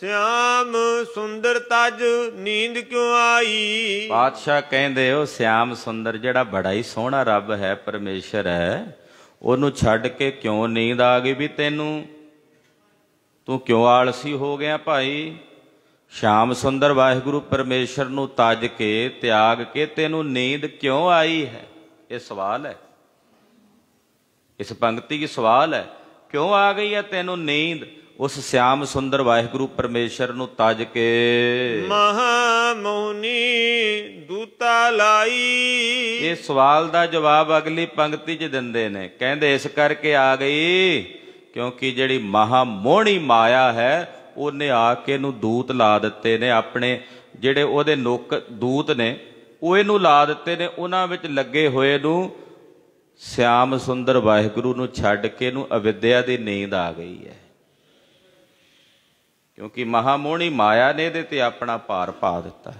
ਸਿਆਮ ਸੁੰਦਰ ਤਜ ਨੀਂਦ ਕਿਉਂ ਆਈ ਬਾਦਸ਼ਾਹ ਕਹਿੰਦੇ ਉਹ ਸਿਆਮ ਸੁੰਦਰ ਜਿਹੜਾ ਬੜਾ ਹੀ ਸੋਹਣਾ ਰੱਬ ਹੈ ਪਰਮੇਸ਼ਰ ਹੈ ਉਹਨੂੰ ਛੱਡ ਕੇ ਕਿਉਂ ਨੀਂਦ ਆ ਗਈ ਵੀ ਤੈਨੂੰ ਤੂੰ ਕਿਉਂ ਆਲਸੀ ਹੋ ਗਿਆ ਭਾਈ ਸ਼ਾਮ ਸੁੰਦਰ ਵਾਹਿਗੁਰੂ ਪਰਮੇਸ਼ਰ ਨੂੰ ਤਜ ਕੇ ਤਿਆਗ ਕੇ ਤੈਨੂੰ ਨੀਂਦ ਕਿਉਂ ਆਈ ਹੈ ਇਹ ਸਵਾਲ ਹੈ ਇਸ ਪੰਕਤੀ ਕੀ ਸਵਾਲ ਹੈ ਕਿਉਂ ਆ ਗਈ ਹੈ ਤੈਨੂੰ ਨੀਂਦ ਉਸ ਸਿਆਮ ਸੁੰਦਰ ਵਾਹਿਗੁਰੂ ਪਰਮੇਸ਼ਰ ਨੂੰ ਤਜ ਕੇ ਮਹਾ ਮੌਨੀ ਦੂਤਾ ਲਾਈ ਇਹ ਸਵਾਲ ਦਾ ਜਵਾਬ ਅਗਲੀ ਪੰਕਤੀ 'ਚ ਦਿੰਦੇ ਨੇ ਕਹਿੰਦੇ ਇਸ ਕਰਕੇ ਆ ਗਈ ਕਿਉਂਕਿ ਜਿਹੜੀ ਮਹਾ ਮੋਹਣੀ ਮਾਇਆ ਹੈ ਉਹਨੇ ਆ ਕੇ ਨੂੰ ਦੂਤ ਲਾ ਦਿੱਤੇ ਨੇ ਆਪਣੇ ਜਿਹੜੇ ਉਹਦੇ ਨੁਕ ਦੂਤ ਨੇ ਉਹ ਇਹਨੂੰ ਲਾ ਦਿੱਤੇ ਨੇ ਉਹਨਾਂ ਵਿੱਚ ਲੱਗੇ ਹੋਏ ਨੂੰ ਸਿਆਮ ਸੁੰਦਰ ਵਾਹਿਗੁਰੂ ਨੂੰ ਛੱਡ ਕੇ ਨੂੰ ਅਵਿਦਿਆ ਦੀ ਨੀਂਦ ਆ ਗਈ ਹੈ ਕਿਉਂਕਿ ਮਹਾਮੋਹਣੀ ਮਾਇਆ ਨੇ ਇਹਦੇ ਤੇ ਆਪਣਾ ਭਾਰ ਪਾ ਦਿੱਤਾ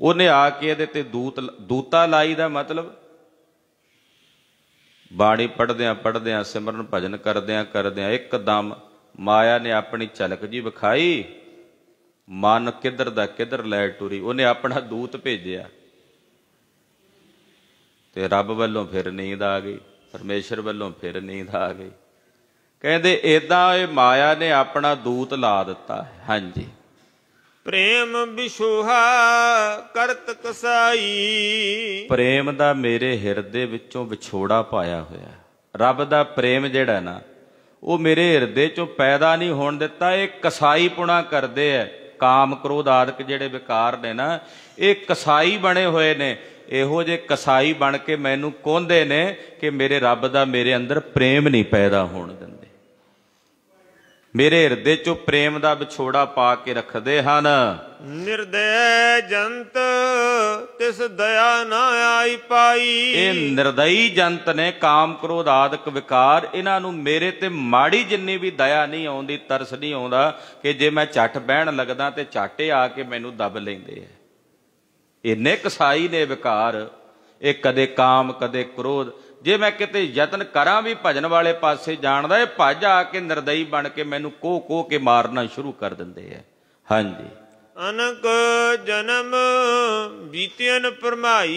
ਉਹਨੇ ਆ ਕੇ ਇਹਦੇ ਤੇ ਦੂਤ ਦੂਤਾ ਲਾਈ ਦਾ ਮਤਲਬ ਬਾਣੀ ਪੜਦਿਆਂ ਪੜਦਿਆਂ ਸਿਮਰਨ ਭਜਨ ਕਰਦਿਆਂ ਕਰਦਿਆਂ ਇੱਕਦਮ ਮਾਇਆ ਨੇ ਆਪਣੀ ਝਲਕ ਜੀ ਵਿਖਾਈ ਮਨ ਕਿੱਧਰ ਦਾ ਕਿੱਧਰ ਲੈ ਟੁਰੀ ਉਹਨੇ ਆਪਣਾ ਦੂਤ ਭੇਜਿਆ ਤੇ ਰੱਬ ਵੱਲੋਂ ਫਿਰ ਨੀਂਦ ਆ ਗਈ ਪਰਮੇਸ਼ਰ ਵੱਲੋਂ ਫਿਰ ਨੀਂਦ ਆ ਗਈ ਕਹਿੰਦੇ ਇਦਾਂ ਇਹ ਮਾਇਆ ਨੇ ਆਪਣਾ ਦੂਤ ਲਾ ਦਿੱਤਾ ਹਾਂਜੀ ਪ੍ਰੇਮ ਵਿਸ਼ੋਹਾ ਕਰਤ ਕਸਾਈ ਪ੍ਰੇਮ ਦਾ ਮੇਰੇ ਹਿਰਦੇ ਵਿੱਚੋਂ ਵਿਛੋੜਾ ਪਾਇਆ ਹੋਇਆ ਰੱਬ ਦਾ ਪ੍ਰੇਮ ਜਿਹੜਾ ਨਾ ਉਹ ਮੇਰੇ ਹਿਰਦੇ ਚੋਂ ਪੈਦਾ ਨਹੀਂ ਹੋਣ ਦਿੱਤਾ ਇਹ ਕਸਾਈ ਪੁਣਾ ਕਰਦੇ ਐ ਕਾਮ ਕ੍ਰੋਧ ਆਦਿਕ ਜਿਹੜੇ ਵਿਕਾਰ ਨੇ ਨਾ ਇਹ ਕਸਾਈ ਬਣੇ ਹੋਏ ਨੇ ਇਹੋ ਜੇ ਕਸਾਈ ਬਣ ਕੇ ਮੈਨੂੰ ਕੋਹਦੇ ਨੇ ਕਿ ਮੇਰੇ ਰੱਬ ਦਾ ਮੇਰੇ ਅੰਦਰ ਪ੍ਰੇਮ ਨਹੀਂ ਪੈਦਾ ਹੋਣ ਦਿੰਦਾ ਮੇਰੇ ਹਿਰਦੇ 'ਚੋਂ ਪ੍ਰੇਮ ਦਾ ਵਿਛੋੜਾ ਪਾ ਕੇ ਰੱਖਦੇ ਹਨ ਨਿਰਦੈ ਜੰਤ ਤਿਸ ਦਇਆ ਨਾ ਆਈ ਪਾਈ ਇਹ ਨਿਰਦਈ ਜੰਤ ਨੇ ਕਾਮ ਕ੍ਰੋਧ ਆਦਿਕ ਵਿਕਾਰ ਇਹਨਾਂ ਨੂੰ ਮੇਰੇ ਤੇ ਮਾੜੀ ਜਿੰਨੀ ਵੀ ਦਇਆ ਨਹੀਂ ਆਉਂਦੀ ਤਰਸ ਨਹੀਂ ਆਉਂਦਾ ਕਿ ਜੇ ਮੈਂ ਛੱਟ ਬਹਿਣ ਲੱਗਦਾ ਤੇ ਛਾਟੇ ਆ ਕੇ ਮੈਨੂੰ ਦਬ ਲੈਂਦੇ ਐ ਇੰਨੇ ਕਸਾਈ ਨੇ ਵਿਕਾਰ ਇਹ ਕਦੇ ਕਾਮ ਕਦੇ ਕ੍ਰੋਧ ਜੇ ਮੈਂ ਕਿਤੇ ਯਤਨ ਕਰਾਂ ਵੀ ਭਜਨ ਵਾਲੇ ਪਾਸੇ ਜਾਣ ਦਾ ਇਹ ਭੱਜ ਆ ਕੇ ਨਿਰਦਈ ਬਣ ਕੇ ਮੈਨੂੰ ਕੋਹ ਕੋਹ ਕੇ ਮਾਰਨਾ ਸ਼ੁਰੂ ਕਰ ਦਿੰਦੇ ਆ ਹਾਂਜੀ ਅਨਕ ਜਨਮ ਬੀਤਿਆਂ ਪਰਮਾਈ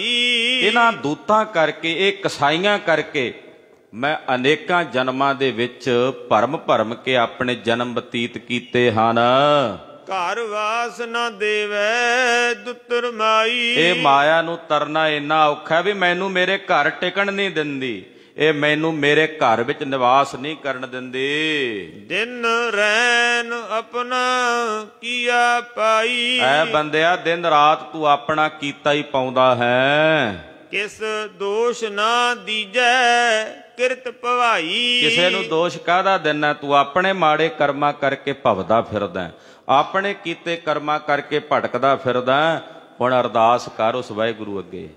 ਇਹਨਾਂ ਦੂਤਾਂ ਕਰਕੇ ਇਹ ਕਸਾਈਆਂ ਕਰਕੇ ਮੈਂ ਅਨੇਕਾਂ ਜਨਮਾਂ ਦੇ ਵਿੱਚ ਭਰਮ ਭਰਮ ਕੇ ਆਪਣੇ ਜਨਮ ਬਤੀਤ ਕੀਤੇ ਹਨ ਘਰ ਵਾਸ ਨਾ ਦੇਵੇ ਦੁੱਤਰ ਮਾਈ ਇਹ ਮਾਇਆ ਨੂੰ ਤਰਨਾ ਇੰਨਾ ਔਖਾ ਵੀ ਮੈਨੂੰ ਮੇਰੇ ਘਰ ਟਿਕਣ ਨਹੀਂ ਦਿੰਦੀ ਇਹ ਮੈਨੂੰ ਮੇਰੇ ਘਰ ਵਿੱਚ ਨਿਵਾਸ ਨਹੀਂ ਕਰਨ ਦਿੰਦੀ ਦਿਨ ਰੈਨ ਆਪਣਾ ਕੀਆ ਪਾਈ ਐ ਬੰਦਿਆ ਦਿਨ ਰਾਤ ਤੂੰ ਆਪਣਾ ਕੀਤਾ ਹੀ ਪਾਉਂਦਾ ਹੈ ਕਿਸ ਦੋਸ਼ ਨਾ ਦੀਜੈ ਕਿਰਤ ਭਵਾਈ ਕਿਸੇ ਨੂੰ ਦੋਸ਼ ਕਾਹਦਾ ਦਿੰਨਾ ਤੂੰ ਆਪਣੇ ਮਾੜੇ ਕਰਮਾਂ ਕਰਕੇ ਭਵਦਾ ਫਿਰਦਾ ਆਪਣੇ ਕੀਤੇ ਕਰਮਾਂ ਕਰਕੇ ਭਟਕਦਾ ਫਿਰਦਾ ਹੁਣ ਅਰਦਾਸ ਕਰ ਉਸ ਵਾਹਿਗੁਰੂ ਅੱਗੇ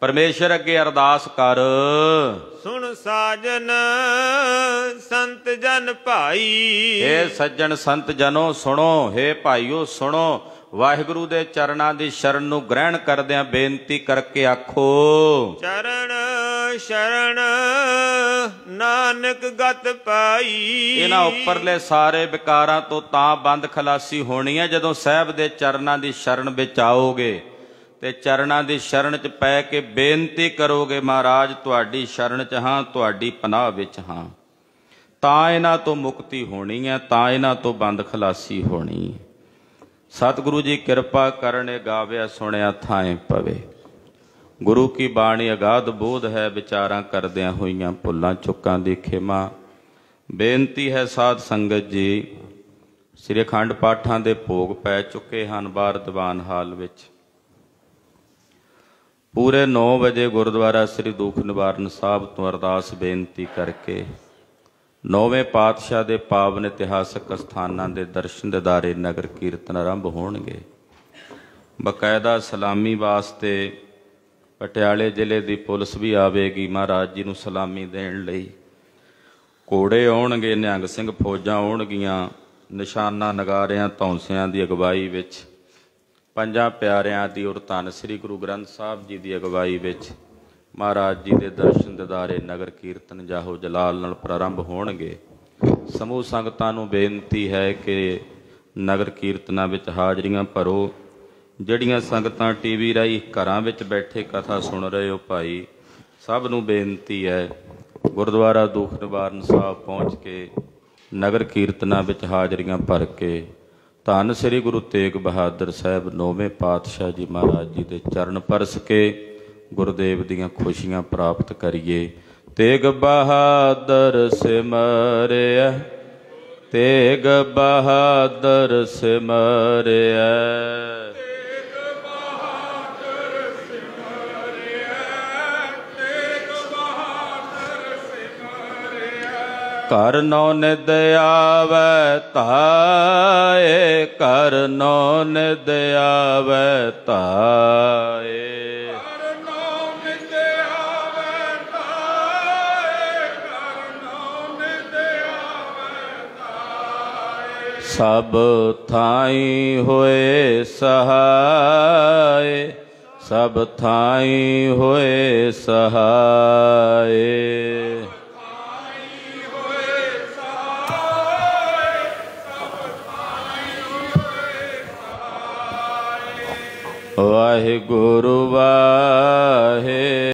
ਪਰਮੇਸ਼ਰ ਅੱਗੇ ਅਰਦਾਸ ਕਰ ਸੁਣ ਸਾਜਨ ਸੰਤ ਜਨ ਭਾਈ ਏ ਸੱਜਣ ਸੰਤ ਜਨੋ ਸੁਣੋ ਏ ਭਾਈਓ ਸੁਣੋ ਵਾਹਿਗੁਰੂ ਦੇ ਚਰਨਾਂ ਦੀ ਸ਼ਰਨ ਨੂੰ ਗ੍ਰਹਿਣ ਕਰਦਿਆਂ ਬੇਨਤੀ ਕਰਕੇ ਆਖੋ ਚਰਨ ਸ਼ਰਣ ਨਾਨਕ ਗਤ ਪਾਈ ਇਹਨਾਂ ਉੱਪਰਲੇ ਸਾਰੇ ਵਿਕਾਰਾਂ ਤੋਂ ਤਾਂ ਬੰਦ ਖਲਾਸੀ ਹੋਣੀ ਹੈ ਜਦੋਂ ਸਹਿਬ ਦੇ ਚਰਨਾਂ ਦੀ ਸ਼ਰਣ ਵਿੱਚ ਆਓਗੇ ਤੇ ਚਰਨਾਂ ਦੀ ਸ਼ਰਣ 'ਚ ਪੈ ਕੇ ਬੇਨਤੀ ਕਰੋਗੇ ਮਹਾਰਾਜ ਤੁਹਾਡੀ ਸ਼ਰਣ 'ਚ ਹਾਂ ਤੁਹਾਡੀ ਪਨਾਹ ਵਿੱਚ ਹਾਂ ਤਾਂ ਇਹਨਾਂ ਤੋਂ ਮੁਕਤੀ ਹੋਣੀ ਹੈ ਤਾਂ ਇਹਨਾਂ ਤੋਂ ਬੰਦ ਖਲਾਸੀ ਹੋਣੀ ਸਤਿਗੁਰੂ ਜੀ ਕਿਰਪਾ ਕਰਨੇ ਗਾਵਿਆ ਸੁਣਿਆ ਥਾਂ ਪਵੇ ਗੁਰੂ ਕੀ ਬਾਣੀ ਅਗਾਧ ਬੋਧ ਹੈ ਵਿਚਾਰਾਂ ਕਰਦਿਆਂ ਹੋਈਆਂ ਭੁੱਲਾਂ ਚੁੱਕਾਂ ਦੀ ਖਿਮਾ ਬੇਨਤੀ ਹੈ ਸਾਧ ਸੰਗਤ ਜੀ ਸ੍ਰੀ ਅਖੰਡ ਪਾਠਾਂ ਦੇ ਭੋਗ ਪੈ ਚੁੱਕੇ ਹਨ ਬਾਰ ਦੀਵਾਨ ਹਾਲ ਵਿੱਚ ਪੂਰੇ 9 ਵਜੇ ਗੁਰਦੁਆਰਾ ਸ੍ਰੀ ਦੂਖ ਨਿਵਾਰਨ ਸਾਹਿਬ ਤੋਂ ਅਰਦਾਸ ਬੇਨਤੀ ਕਰਕੇ ਨੌਵੇਂ ਪਾਤਸ਼ਾਹ ਦੇ ਪਾਵਨ ਇਤਿਹਾਸਕ ਸਥਾਨਾਂ ਦੇ ਦਰਸ਼ਨ ਦਿਦਾਰੇ ਨਗਰ ਕੀਰਤਨ ਆਰੰਭ ਹੋਣਗੇ ਬਕਾਇਦਾ ਸਲਾਮੀ ਵਾਸਤੇ ਪਟਿਆਲੇ ਜ਼ਿਲ੍ਹੇ ਦੀ ਪੁਲਿਸ ਵੀ ਆਵੇਗੀ ਮਹਾਰਾਜ ਜੀ ਨੂੰ ਸਲਾਮੀ ਦੇਣ ਲਈ ਕੋੜੇ ਆਉਣਗੇ ਨਿਹੰਗ ਸਿੰਘ ਫੌਜਾਂ ਆਉਣਗੀਆਂ ਨਿਸ਼ਾਨਾ ਨਗਾਰਿਆਂ ਤੌਂਸਿਆਂ ਦੀ ਅਗਵਾਈ ਵਿੱਚ ਪੰਜਾਂ ਪਿਆਰਿਆਂ ਦੀ ਔਰ ਸ੍ਰੀ ਗੁਰੂ ਗ੍ਰੰਥ ਸਾਹਿਬ ਜੀ ਦੀ ਅਗਵਾਈ ਵਿੱਚ ਮਹਾਰਾਜ ਜੀ ਦੇ ਦਰਸ਼ਨ ਦਿਦਾਰੇ ਨਗਰ ਕੀਰਤਨ ਜਾਹੋ ਜਲਾਲ ਨਾਲ ਪ੍ਰਾਰੰਭ ਹੋਣਗੇ ਸਮੂਹ ਸੰਗਤਾਂ ਨੂੰ ਬੇਨਤੀ ਹੈ ਕਿ ਨਗਰ ਕੀਰਤਨਾਂ ਵਿੱਚ ਹਾਜ਼ਰੀਆਂ ਭਰੋ ਜਿਹੜੀਆਂ ਸੰਗਤਾਂ ਟੀਵੀ ਰਾਹੀਂ ਘਰਾਂ ਵਿੱਚ ਬੈਠੇ ਕਥਾ ਸੁਣ ਰਹੇ ਹੋ ਭਾਈ ਸਭ ਨੂੰ ਬੇਨਤੀ ਹੈ ਗੁਰਦੁਆਰਾ ਦੁਖ ਨਿਵਾਰਨ ਸਾਹਿਬ ਪਹੁੰਚ ਕੇ ਨਗਰ ਕੀਰਤਨਾਂ ਵਿੱਚ ਹਾਜ਼ਰੀਆਂ ਭਰ ਕੇ ਧੰਨ ਸ੍ਰੀ ਗੁਰੂ ਤੇਗ ਬਹਾਦਰ ਸਾਹਿਬ ਨੌਵੇਂ ਪਾਤਸ਼ਾਹ ਜੀ ਮਹਾਰਾਜ ਜੀ ਦੇ ਚਰਨ ਪਰਸ ਕੇ ਗੁਰਦੇਵ ਦੀਆਂ ਖੁਸ਼ੀਆਂ ਪ੍ਰਾਪਤ ਕਰੀਏ ਤੇਗ ਬਹਾਦਰ ਸਿਮਰਿਆ ਤੇਗ ਬਹਾਦਰ ਸਿਮਰਿਆ ਘਰ ਨੋ ਨਿਦ ਆਵੈ ਤਾਏ ਘਰ ਨੋ ਨਿਦ ਆਵੈ ਤਾਏ ਸਭ ਥਾਈ ਹੋਏ ਸਹਾਈ ਸਭ ਥਾਈ ਹੋਏ ਸਹਾਈ ਵਾਹਿਗੁਰੂ ਵਾਹਿ